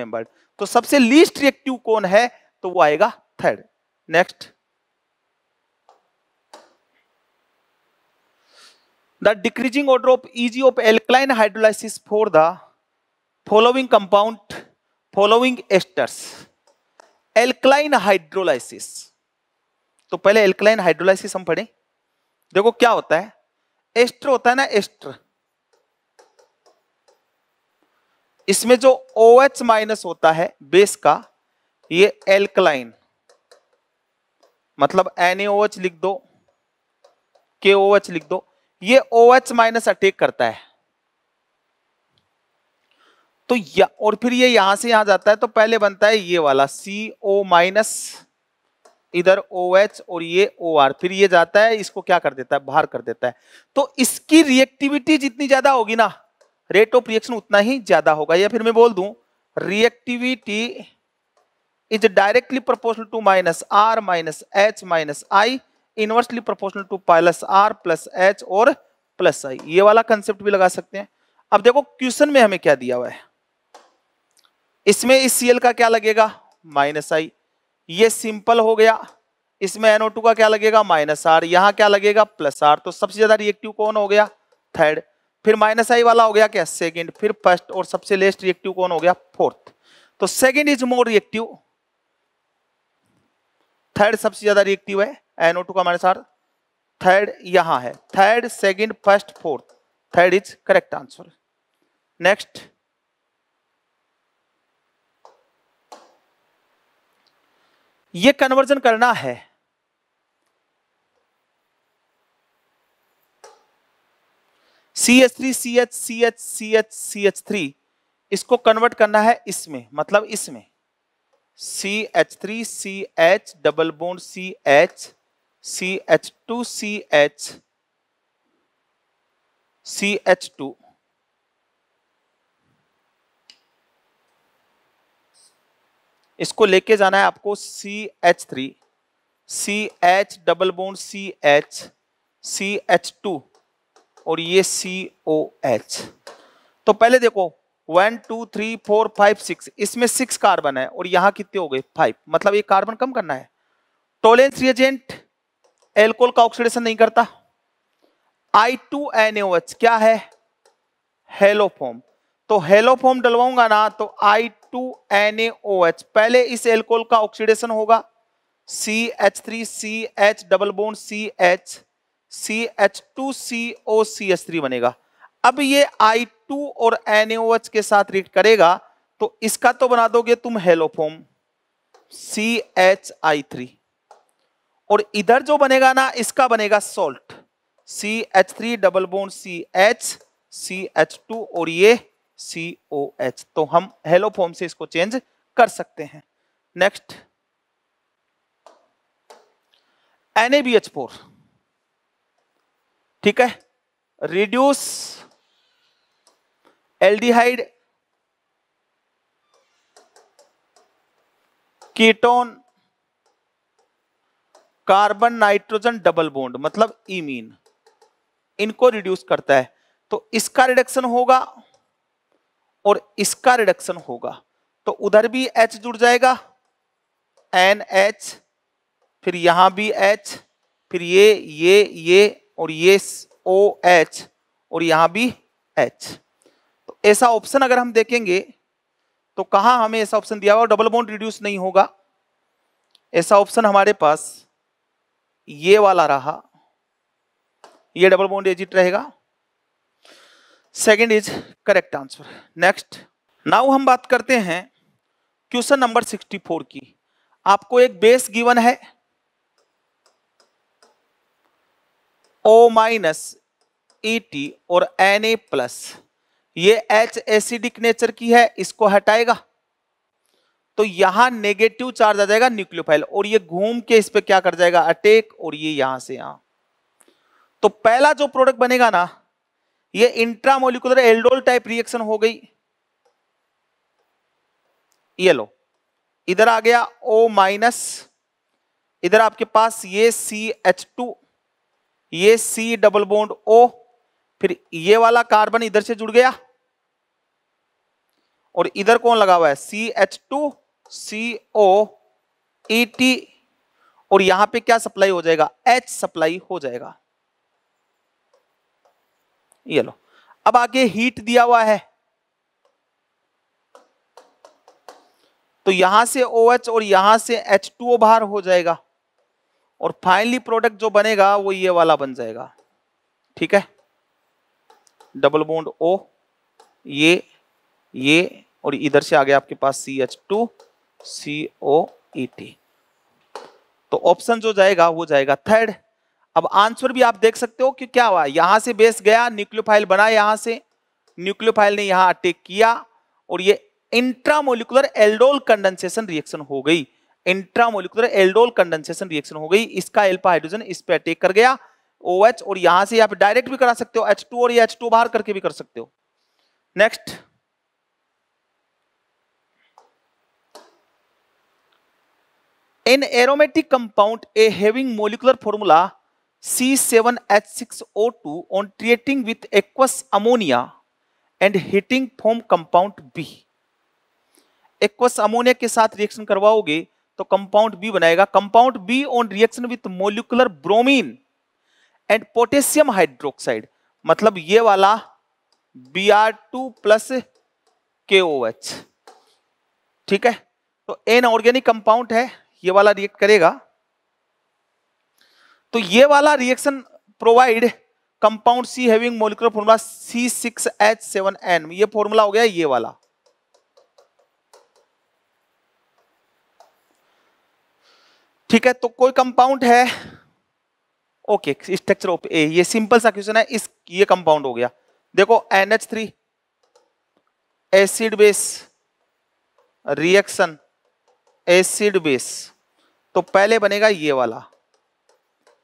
मेंबर तो सबसे लीस्ट रिएक्टिव कौन है तो वो आएगा third next the decreasing order of Eg of alkaline hydrolysis for the following compound following esters alkaline hydrolysis तो पहले alkaline hydrolysis हम पढ़ें देखो क्या होता है एस्टर होता है ना एस्टर इसमें जो ओ एच माइनस होता है बेस का ये एल्कलाइन मतलब एन लिख दो के लिख दो ये ओ एच माइनस अटेक करता है तो या, और फिर ये यहां से यहां जाता है तो पहले बनता है ये वाला सी ओ माइनस इधर ओ एच और ये ओ आर फिर ये जाता है इसको क्या कर देता है बाहर कर देता है तो इसकी रिएक्टिविटी जितनी ज्यादा होगी ना रेट ऑफ रिएक्शन उतना ही ज्यादा होगा या फिर मैं बोल दू reactivity is directly proportional to minus R minus H minus I inversely proportional to plus R plus H और प्लस आई ये वाला कंसेप्ट भी लगा सकते हैं अब देखो क्वेश्चन में हमें क्या दिया हुआ है इसमें इस सीएल का क्या लगेगा माइनस आई ये सिंपल हो गया इसमें एनओ टू का क्या लगेगा माइनस आर यहां क्या लगेगा प्लस आर तो सबसे ज्यादा रिएक्टिव कौन हो गया थर्ड फिर माइनस आई वाला हो गया क्या सेकंड फिर फर्स्ट और सबसे लेस्ट रिएक्टिव कौन हो गया फोर्थ तो second is more reactive third सबसे ज्यादा रिएक्टिव है एनओ टू का हमारे साथ थर्ड यहाँ है third second first fourth third is correct answer next ये कन्वर्जन करना है C H three C H C H C H C H three इसको कन्वर्ट करना है इसमें मतलब इसमें C H three C H double bond C H C C C H H two H two इसको लेके जाना है आपको C H three C H double bond C C H H two और ये सी ओ एच तो पहले देखो one two three four five six इसमें सिक्स कार्बन है और यहां कितने हो गए फाइव मतलब ये कार्बन कम करना है टोलेंस रिएजेंट एल्कोहल का ऑक्सीडेशन नहीं करता आई टू एन एच क्या है हेलोफोम तो हेलोफोम डलवाऊंगा ना तो आई टू एन एच पहले इस एल्कोहल का ऑक्सीडेशन होगा C H three C H double bond C H C H two C O C H three बनेगा अब ये आई टू और एन एच के साथ रीड करेगा तो इसका तो बना दोगे तुम haloform C H I three और इधर जो बनेगा ना इसका बनेगा salt C H three double bond C H C H two और ये सी ओ एच तो हम हेलो फॉर्म से इसको चेंज कर सकते हैं नेक्स्ट एनएबीएच फोर ठीक है reduce aldehyde ketone carbon nitrogen double bond मतलब इमीन इनको रिड्यूस करता है तो इसका रिडक्शन होगा और इसका रिडक्शन होगा तो उधर भी H जुड़ जाएगा एन एच फिर यहां भी H फिर ये ये ये और ये ओ एच और यहां भी H तो ऐसा ऑप्शन अगर हम देखेंगे तो कहा हमें ऐसा ऑप्शन दिया हुआ डबल बोन्ड रिड्यूस नहीं होगा ऐसा ऑप्शन हमारे पास ये वाला रहा ये डबल बॉन्ड एजिट रहेगा second is correct answer next now हम बात करते हैं क्वेश्चन नंबर 64 की आपको एक बेस गिवन है ओ माइनस ई टी और एन ए प्लस ये एच एसिडिक नेचर की है इसको हटाएगा तो यहां नेगेटिव चार्ज आ जाएगा न्यूक्लियोफाइल और ये घूम के इस पर क्या कर जाएगा अटैक और ये यहां से यहां तो पहला जो प्रोडक्ट बनेगा ना ये इंट्रामोलिकुलर एल्डोल टाइप रिएक्शन हो गई ये लो इधर आ गया ओ माइनस इधर आपके पास ये सी एच टू ये सी डबल बोन्ड ओ फिर ये वाला कार्बन इधर से जुड़ गया और इधर कौन लगा हुआ है C H two C O E T और यहां पे क्या सप्लाई हो जाएगा एच सप्लाई हो जाएगा ये लो अब आगे हीट दिया हुआ है तो यहां से ओ OH और यहां से एच टू बाहर हो जाएगा और फाइनली प्रोडक्ट जो बनेगा वो ये वाला बन जाएगा ठीक है डबल बोन्ड ओ ये ये और इधर से आ गया आपके पास C H two C O E T तो ऑप्शन जो जाएगा वो जाएगा थर्ड अब आंसर भी आप देख सकते हो कि क्या हुआ यहां से बेस गया न्यूक्लियोफाइल बना यहां से न्यूक्लियोफाइल ने यहां अटैक किया और ये इंट्रामोलिकुलर एल्डोल कंडेंसेशन रिएक्शन हो गई इंट्रामोलिकुलर एल्डोल कंडेंसेशन रिएक्शन हो गई इसका एल्फा हाइड्रोजन इस पे अटैक कर गया OH और यहां से आप डायरेक्ट भी करा सकते हो H2 और ये H2 बाहर करके भी कर सकते हो next In aromatic compound A having molecular formula C7H6O2 on treating with aqueous ammonia and heating form compound B. Aqueous ammonia के साथ रिएक्शन करवाओगे तो कंपाउंड बी बनाएगा compound B on reaction with molecular bromine and potassium hydroxide मतलब ये वाला B R two plus के O H ठीक है तो एन ऑर्गेनिक कंपाउंड है ये वाला रिएक्ट करेगा तो ये वाला reaction provide compound C having molecular formula C six H seven N ये फॉर्मूला हो गया ये वाला ठीक है तो कोई कंपाउंड है ओके स्ट्रक्चर ऑफ ए ये सिंपल सा क्वेश्चन है इस ये कंपाउंड हो गया देखो NH three acid base reaction acid base तो पहले बनेगा ये वाला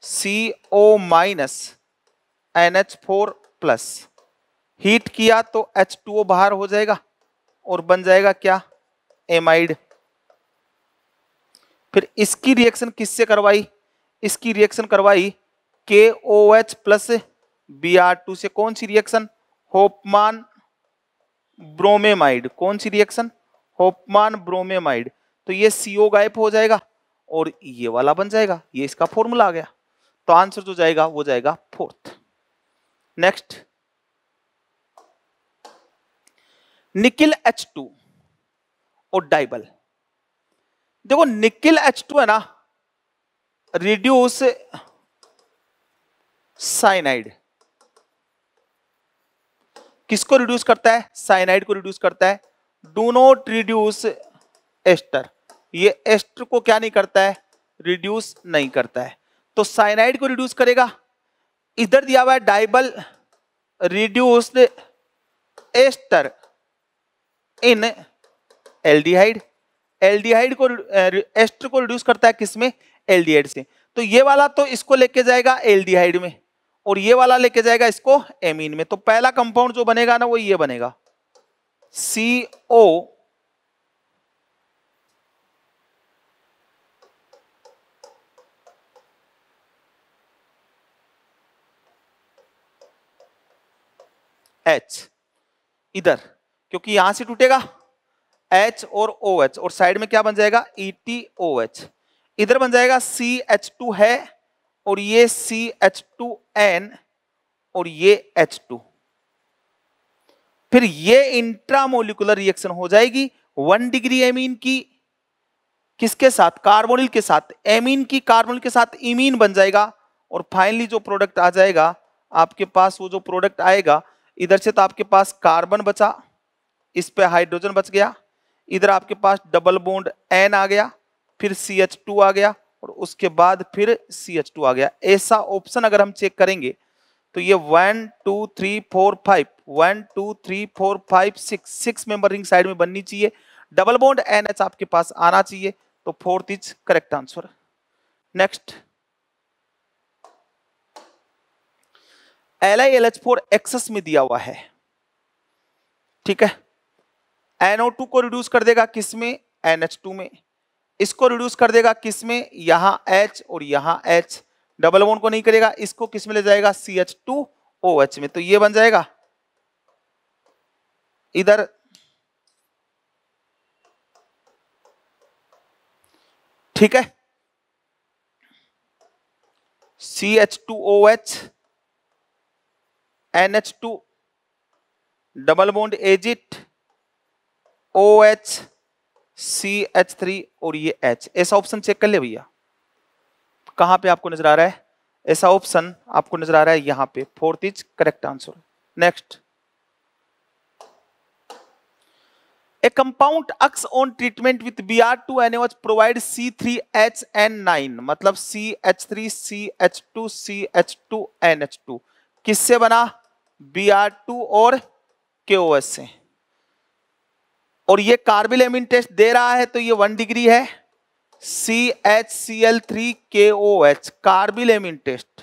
C O minus N H four plus heat किया तो एच टू ओ बाहर हो जाएगा और बन जाएगा क्या एमाइड फिर इसकी रिएक्शन किससे करवाई इसकी रिएक्शन करवाई K O H plus B R two से कौन सी रिएक्शन होपमान ब्रोमेमाइड कौन सी रिएक्शन होपमान ब्रोमेमाइड तो ये सीओ गायब हो जाएगा और ये वाला बन जाएगा ये इसका फॉर्मूला आ गया तो आंसर जो जाएगा वो जाएगा fourth next nickel H two और डाइबल देखो निकिल एच टू है ना रिड्यूस साइनाइड किसको रिड्यूस करता है साइनाइड को रिड्यूस करता है डू नॉट रिड्यूस एस्टर ये एस्टर को क्या नहीं करता है रिड्यूस नहीं करता है तो साइनाइड को रिड्यूस करेगा इधर दिया हुआ है DIBAL reduced ester in aldehyde aldehyde को एस्टर को रिड्यूस करता है किसमें एल्डिहाइड से तो ये वाला तो इसको लेके जाएगा एल्डिहाइड में और ये वाला लेके जाएगा इसको एमीन में तो पहला कंपाउंड जो बनेगा ना वो ये बनेगा सी ओ एच इधर क्योंकि यहां से टूटेगा एच और ओ एच और साइड में क्या बन जाएगा ई टी ओ एच इधर बन जाएगा सी एच टू है और ये सी एच टू एन और ये एच टू फिर ये इंट्रामोलिकुलर रिएक्शन हो जाएगी वन डिग्री एमीन की किसके साथ कार्बोनिल के साथ एमीन की कार्बोनिल के साथ इमीन बन जाएगा और फाइनली जो प्रोडक्ट आ जाएगा आपके पास वो जो प्रोडक्ट आएगा इधर से तो आपके पास कार्बन बचा इस पे हाइड्रोजन बच गया इधर आपके पास डबल बोन्ड एन आ गया फिर सी एच टू आ गया और उसके बाद फिर सी एच टू आ गया ऐसा ऑप्शन अगर हम चेक करेंगे तो ये one two three four five one two three four five six six member ring side में बननी चाहिए डबल बोन्ड एन एच आपके पास आना चाहिए तो fourth is correct answer next L I L H four excess में दिया हुआ है ठीक है एनओ टू को रिड्यूस कर देगा किस में एन एच टू में इसको रिड्यूस कर देगा किस में यहां एच और यहां एच डबल वन को नहीं करेगा इसको किस में ले जाएगा C H two O H में तो ये बन जाएगा इधर ठीक है C H two O H N H two double as it O H C H three और ये एच ऐसा ऑप्शन चेक कर ले भैया कहां पे आपको नजर आ रहा है ऐसा ऑप्शन आपको नजर आ रहा है यहां पे fourth is correct answer next a compound X on treatment with B R two N H provide C three H N nine मतलब C H three C H two C H two N H two किससे बना B R to और के O S से और ये carbyl एमिन test दे रहा है तो ये वन डिग्री है C H C L three K O H carbylamine एमिन टेस्ट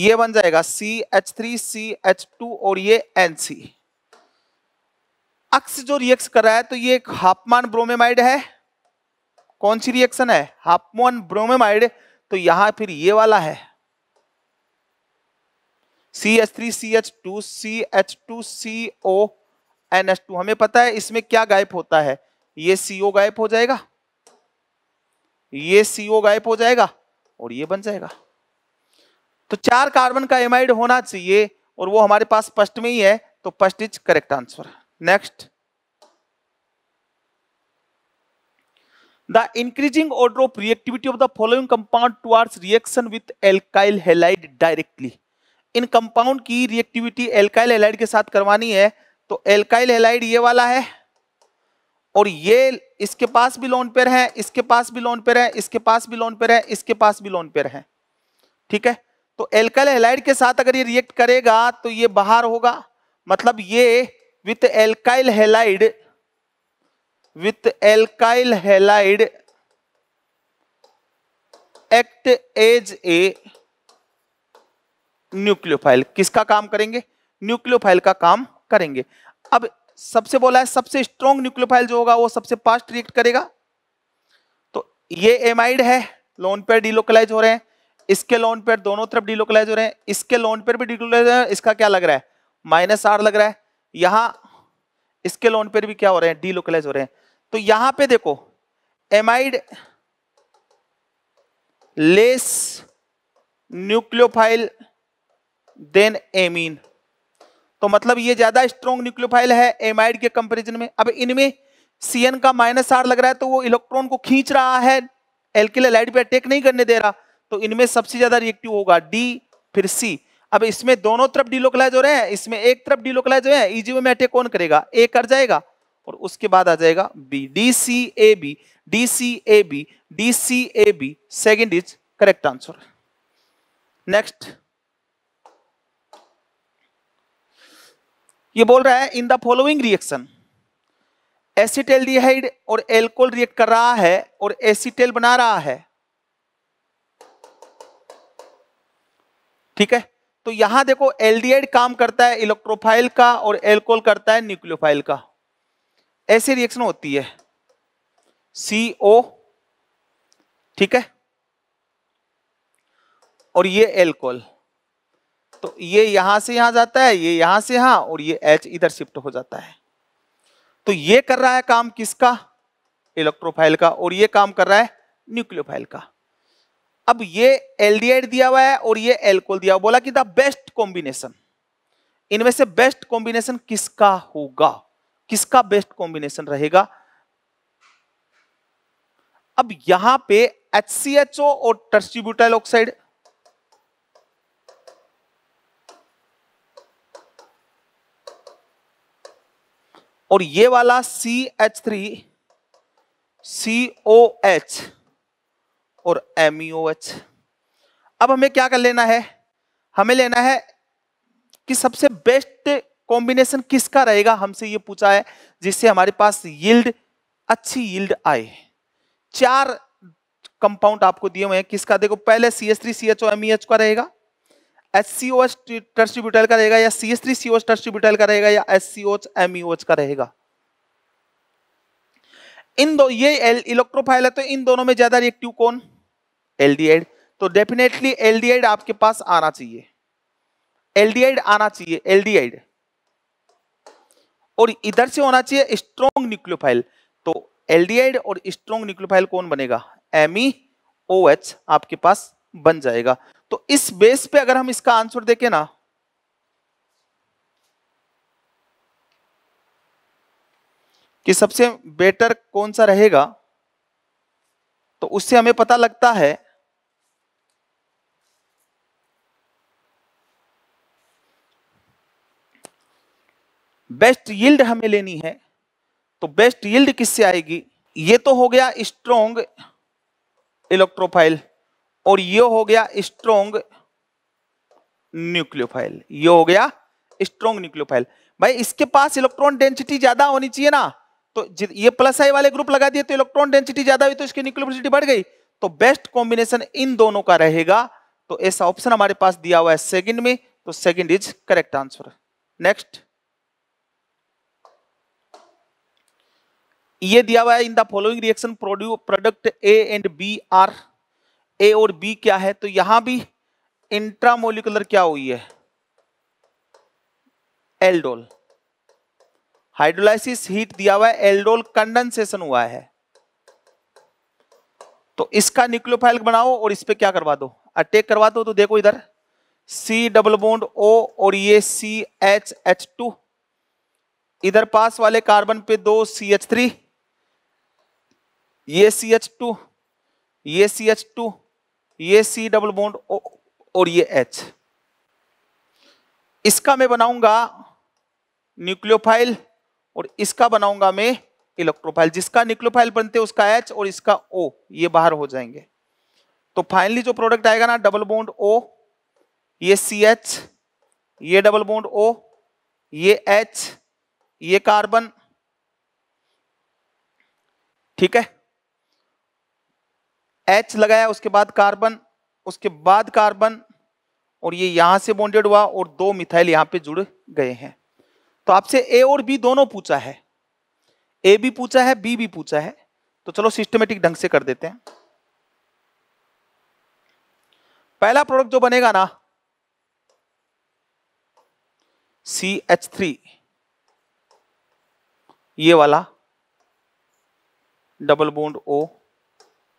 ये बन जाएगा C H three C H two और ये एन सी अक्स जो रिएक्स कर रहा है तो ये एक हापमान ब्रोमेमाइड है कौन सी रिएक्शन है हापमोन ब्रोमेमाइड तो यहां फिर ये वाला है C H three C H two C H two C O N H two हमें पता है इसमें क्या गायब होता है ये सीओ गायब हो जाएगा ये सीओ गायब हो जाएगा और ये बन जाएगा तो चार कार्बन का एमाइड होना चाहिए और वो हमारे पास फर्स्ट में ही है तो first is correct answer next the increasing order of reactivity of the following compound towards reaction with alkyl halide directly इन कंपाउंड की रिएक्टिविटी एल्काइल हेलाइड के साथ करवानी है तो एल्काइल हेलाइड ये वाला है और ये इसके पास भी लोन पेयर है इसके पास भी लोन पेयर है इसके पास भी लोन पेयर है इसके पास भी लोन पेयर है ठीक है तो एल्काइल हेलाइड के साथ अगर ये रिएक्ट करेगा तो ये बाहर होगा मतलब ये with alkyl halide with alkyl halide act as a nucleophile किसका काम करेंगे न्यूक्लियोफाइल का काम करेंगे अब सबसे बोला है सबसे स्ट्रॉन्ग न्यूक्लियोफाइल जो होगा वो सबसे फास्ट रिएक्ट करेगा तो ये एमाइड है लोन पेयर डिलोकलाइज हो रहे हैं इसके लोन पेयर दोनों तरफ डिलोकलाइज हो रहे हैं इसके लोन पेयर भी डिलोकलाइज हो रहे हैं इसका क्या लग रहा है माइनस आर लग रहा है यहां इसके लोन पेयर भी क्या हो रहे हैं डीलोकलाइज हो रहे हैं तो यहां पे देखो amide less nucleophile than amine तो मतलब ये ज्यादा स्ट्रॉन्ग न्यूक्लियोफाइल है एमाइड के कंपैरिजन में अब इनमें सीएन का माइनस आर लग रहा है तो वो इलेक्ट्रॉन को खींच रहा है एल्किल एलाइड पे अटैक नहीं करने दे रहा तो इनमें सबसे ज्यादा रिएक्टिव होगा डी फिर सी अब इसमें दोनों तरफ डिलोकलाइज हो रहे हैं इसमें एक तरफ डिलोकलाइज हो रहे हैं ईजीओ e में अटैक कौन करेगा ए कर जाएगा और उसके बाद आ जाएगा B D C A B D C A B D C A B second is correct answer next ये बोल रहा है in the following reaction acid aldehyde और एल्कोहल रिएक्ट कर रहा है और एसिटेल बना रहा है ठीक है तो यहां देखो एल्डिहाइड काम करता है इलेक्ट्रोफाइल का और एल्कोहल करता है न्यूक्लियोफाइल का ऐसे रिएक्शन होती है सी ओ ठीक है और ये एल्कोहल तो ये यहां से यहां जाता है ये यहां से यहां और ये एच इधर शिफ्ट हो जाता है तो ये कर रहा है काम किसका इलेक्ट्रोफाइल का और ये काम कर रहा है न्यूक्लियोफाइल का अब ये एल्डिहाइड दिया हुआ है और ये एल्कोहल दिया हुआ बोला कि द बेस्ट कॉम्बिनेशन इनमें से बेस्ट कॉम्बिनेशन किसका होगा किसका बेस्ट कॉम्बिनेशन रहेगा अब यहां पे एच और टर्सिब्यूटाइल ऑक्साइड और ये वाला C H three C O H और एमईओ एच e अब हमें क्या कर लेना है हमें लेना है कि सबसे बेस्ट कॉम्बिनेशन किसका रहेगा हमसे ये पूछा है जिससे हमारे पास यील्ड अच्छी यील्ड आए चार कंपाउंड आपको दिए हुए हैं किसका देखो पहले C S three C H O M E H का रहेगा एस सी ओ एच टर्स्ट्रीब्यूटल का रहेगा या C S three C O H टर्स्ट्रीब्यूटल का रहेगा या S C O H M E ओच का रहेगा इन दो ये इलेक्ट्रोफाइल है तो इन दोनों में ज्यादा रिएक्टिव कौन एलडीआईड तो डेफिनेटली एलडीआईड आपके पास आना चाहिए एलडीआईड आना चाहिए एलडीआईड और इधर से होना चाहिए स्ट्रॉन्ग न्यूक्लियोफाइल तो एल्डिहाइड और स्ट्रॉन्ग न्यूक्लियोफाइल कौन बनेगा ई ओ एच आपके पास बन जाएगा तो इस बेस पे अगर हम इसका आंसर देखें ना कि सबसे बेटर कौन सा रहेगा तो उससे हमें पता लगता है बेस्ट यील्ड हमें लेनी है तो बेस्ट यील्ड किससे आएगी ये तो हो गया स्ट्रोंग इलेक्ट्रोफाइल और ये हो गया स्ट्रोंग न्यूक्लियोफाइल ये हो गया स्ट्रोंग न्यूक्लियोफाइल भाई इसके पास इलेक्ट्रॉन डेंसिटी ज्यादा होनी चाहिए ना तो ये प्लस आई वाले ग्रुप लगा दिए तो इलेक्ट्रॉन डेंसिटी ज्यादा हुई तो इसकी न्यूक्लियोफिलिटी बढ़ गई तो बेस्ट कॉम्बिनेशन इन दोनों का रहेगा तो ऐसा ऑप्शन हमारे पास दिया हुआ है सेकंड में तो second is correct answer next ये दिया हुआ है in the following reaction produce product A and B R A और बी क्या है तो यहां भी इंट्रामोलिकुलर क्या हुई है एल्डोल हाइड्रोलाइसिस हीट दिया हुआ है एल्डोल कंडेंसेशन हुआ है तो इसका न्यूक्लियोफाइल बनाओ और इस पर क्या करवा दो अटैक करवा दो तो देखो इधर सी डबल बोन्ड ओ और ये सी एच एच टू इधर पास वाले कार्बन पे दो सी एच थ्री ये सी एच टू ये सी एच टू ये सी डबल बॉन्ड और ये एच इसका मैं बनाऊंगा न्यूक्लियोफाइल और इसका बनाऊंगा मैं इलेक्ट्रोफाइल जिसका न्यूक्लियोफाइल बनते हैं उसका एच और इसका ओ ये बाहर हो जाएंगे तो फाइनली जो प्रोडक्ट आएगा ना डबल बोन्ड ओ ये सी एच ये डबल बोन्ड ओ ये एच ये कार्बन ठीक है एच लगाया उसके बाद कार्बन उसके बाद कार्बन और ये यहां से बॉन्डेड हुआ और दो मिथाइल यहां पे जुड़ गए हैं तो आपसे ए और बी दोनों पूछा है ए भी पूछा है बी भी पूछा है तो चलो सिस्टमेटिक ढंग से कर देते हैं पहला प्रोडक्ट जो बनेगा ना सी एच थ्री ये वाला डबल बोन्ड ओ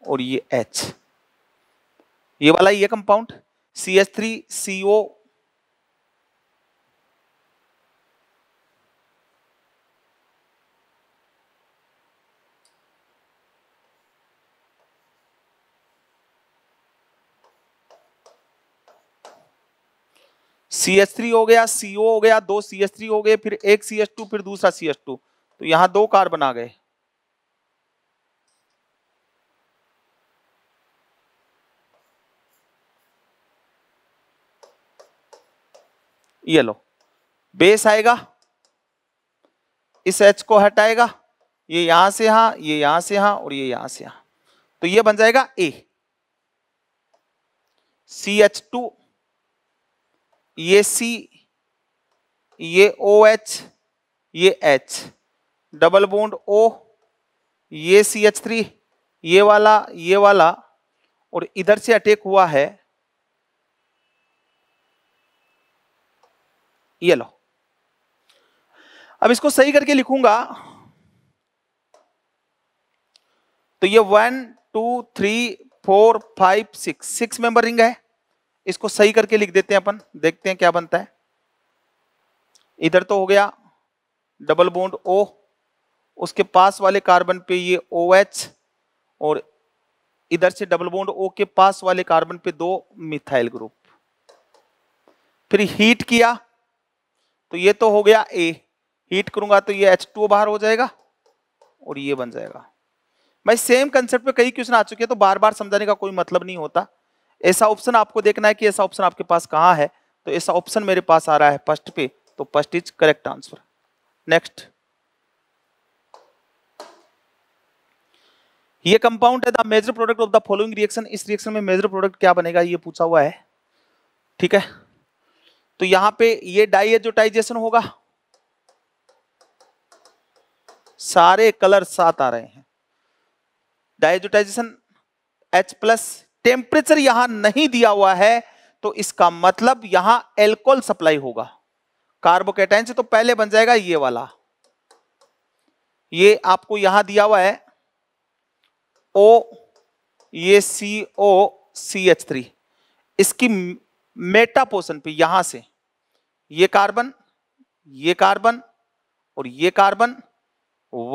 और ये एच ये वाला ये compound C H three C O C H three हो गया सीओ हो गया दो सी एच थ्री हो गए फिर एक सी एच टू फिर दूसरा सी एच टू तो यहां दो कार्बन आ गए ये लो बेस आएगा इस एच को हटाएगा ये यहां से यहां ये यहां से यहां और ये यहां से यहां तो ये बन जाएगा ए सी एच टू ये सी ये ओ एच ये एच डबल बोन्ड ओ ये सी एच थ्री ये वाला ये वाला और इधर से अटैक हुआ है ये लो अब इसको सही करके लिखूंगा तो ये one two three four five six six member ring है इसको सही करके लिख देते हैं अपन देखते हैं क्या बनता है इधर तो हो गया डबल बोन्ड ओ उसके पास वाले कार्बन पे ये ओ एच और इधर से डबल बोन्ड ओ के पास वाले कार्बन पे दो मिथाइल ग्रुप फिर हीट किया तो ये तो हो गया ए हीट करूंगा तो ये एच टू बाहर हो जाएगा और ये बन जाएगा भाई सेम कंसेप्ट पे कई क्वेश्चन आ चुके हैं तो बार बार समझाने का कोई मतलब नहीं होता ऐसा ऑप्शन आपको देखना है कि ऐसा ऑप्शन आपके पास कहाँ है तो ऐसा ऑप्शन मेरे पास आ रहा है फर्स्ट पे तो first is correct answer next ये कंपाउंड है the major product of the following reaction इस रिएक्शन में मेजर प्रोडक्ट क्या बनेगा ये पूछा हुआ है ठीक है तो यहां पे ये डाइएजोटाइजेशन होगा सारे कलर साथ आ रहे हैं डाइजोटाइजेशन H प्लस टेम्परेचर यहां नहीं दिया हुआ है तो इसका मतलब यहां एल्कोहल सप्लाई होगा कार्बोकेटाइन से तो पहले बन जाएगा ये वाला ये आपको यहां दिया हुआ है ओ ये C O C H three इसकी मेटा पोर्शन पे यहां से ये कार्बन ये कार्बन और ये कार्बन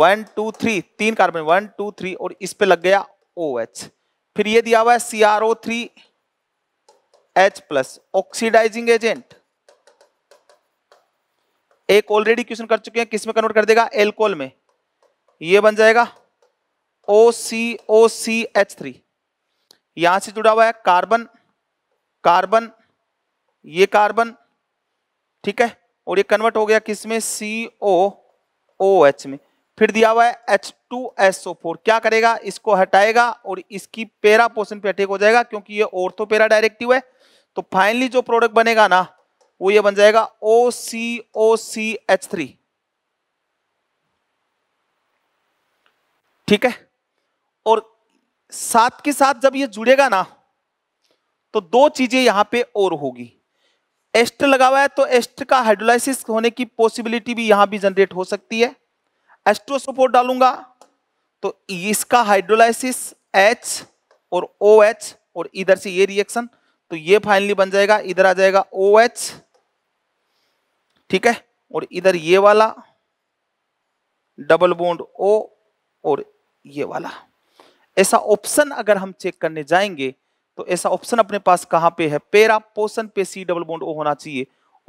वन टू थ्री तीन कार्बन वन टू थ्री और इस पे लग गया ओ एच फिर ये दिया हुआ है C R O three H plus oxidising agent एक ऑलरेडी क्वेश्चन कर चुके हैं किस में कन्वर्ट कर देगा एल्कोहल में ये बन जाएगा ओ C O C H three यहां से जुड़ा हुआ है कार्बन कार्बन ये कार्बन ठीक है और ये कन्वर्ट हो गया किसमें सी ओ ओ एच में फिर दिया हुआ है H two S O four क्या करेगा इसको हटाएगा और इसकी पेरा पोर्शन पे अटैक हो जाएगा क्योंकि ये तो पेरा डायरेक्टिव है तो फाइनली जो प्रोडक्ट बनेगा ना वो ये बन जाएगा ओ C O C H three ठीक है और साथ के साथ जब ये जुड़ेगा ना तो दो चीजें यहां पे और होगी एस्ट लगा हुआ है तो एस्ट का हाइड्रोलाइसिस होने की पॉसिबिलिटी भी यहां भी जनरेट हो सकती है एस्ट्रो सपोर्ट डालूंगा तो इसका हाइड्रोलाइसिस एच और ओ एच और इधर से ये रिएक्शन तो ये फाइनली बन जाएगा इधर आ जाएगा ओ एच ठीक है और इधर ये वाला डबल बोन्ड ओ और ये वाला ऐसा ऑप्शन अगर हम चेक करने जाएंगे तो ऐसा ऑप्शन अपने पास कहाँ पे है पेरा पोषण पे सी डबल बोन्ड ओ होना चाहिए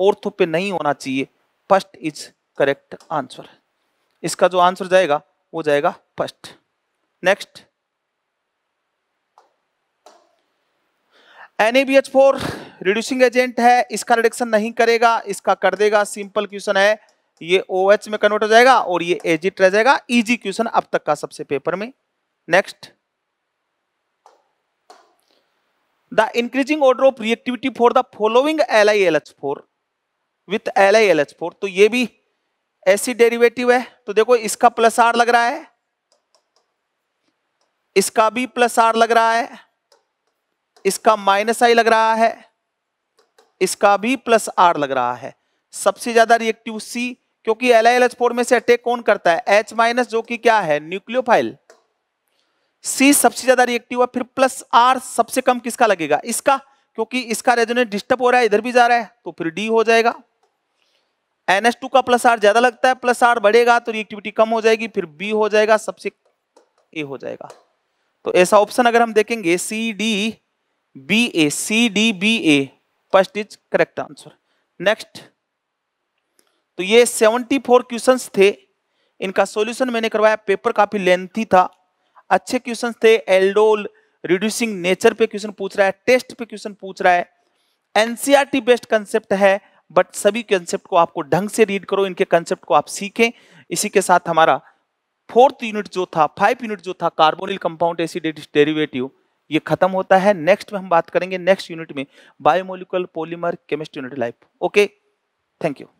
ऑर्थो पे नहीं होना चाहिए फर्स्ट इज करेक्ट आंसर इसका जो आंसर जाएगा वो जाएगा first next H four reducing agent है इसका रिडक्शन नहीं करेगा इसका कर देगा सिंपल क्वेश्चन है ये ओ OH में कन्वर्ट हो जाएगा और ये एजिट रह जाएगा इजी क्वेश्चन अब तक का सबसे पेपर में next the increasing order of reactivity for the following LiLH4 with LiLH4 तो ये भी ऐसी डेरिवेटिव है तो देखो इसका प्लस आर लग रहा है इसका भी प्लस आर लग रहा है इसका माइनस आई लग रहा है इसका भी प्लस आर लग रहा है सबसे ज्यादा रिएक्टिव सी क्योंकि एल में से अटैक कौन करता है एच माइनस जो कि क्या है न्यूक्लियोफाइल सी सबसे ज्यादा रिएक्टिव है फिर प्लस आर सबसे कम किसका लगेगा इसका क्योंकि इसका रेजोनेट डिस्टर्ब हो रहा है इधर भी जा रहा है तो फिर डी हो जाएगा टू का प्लस आर ज्यादा लगता है प्लस आर बढ़ेगा तो रिएक्टिविटी कम हो जाएगी फिर बी हो जाएगा सबसे ए हो जाएगा तो ऐसा ऑप्शन अगर हम देखेंगे C D B A C D B A first is correct answer next तो ये 74 क्वेश्चन थे इनका सॉल्यूशन मैंने करवाया पेपर काफी लेंथी था अच्छे क्वेश्चन थे एल्डोल रिड्यूसिंग नेचर पे क्वेश्चन पूछ रहा है टेस्ट पे क्वेश्चन पूछ रहा है एनसीआरटी बेस्ड कंसेप्ट है बट सभी कंसेप्ट को आपको ढंग से रीड करो इनके कंसेप्ट को आप सीखें इसी के साथ हमारा फोर्थ यूनिट जो था फाइव यूनिट जो था कार्बोनिल कंपाउंड एसिड डेरिवेटिव ये खत्म होता है नेक्स्ट में हम बात करेंगे नेक्स्ट यूनिट में biomolecule polymer chemistry unit life okay thank you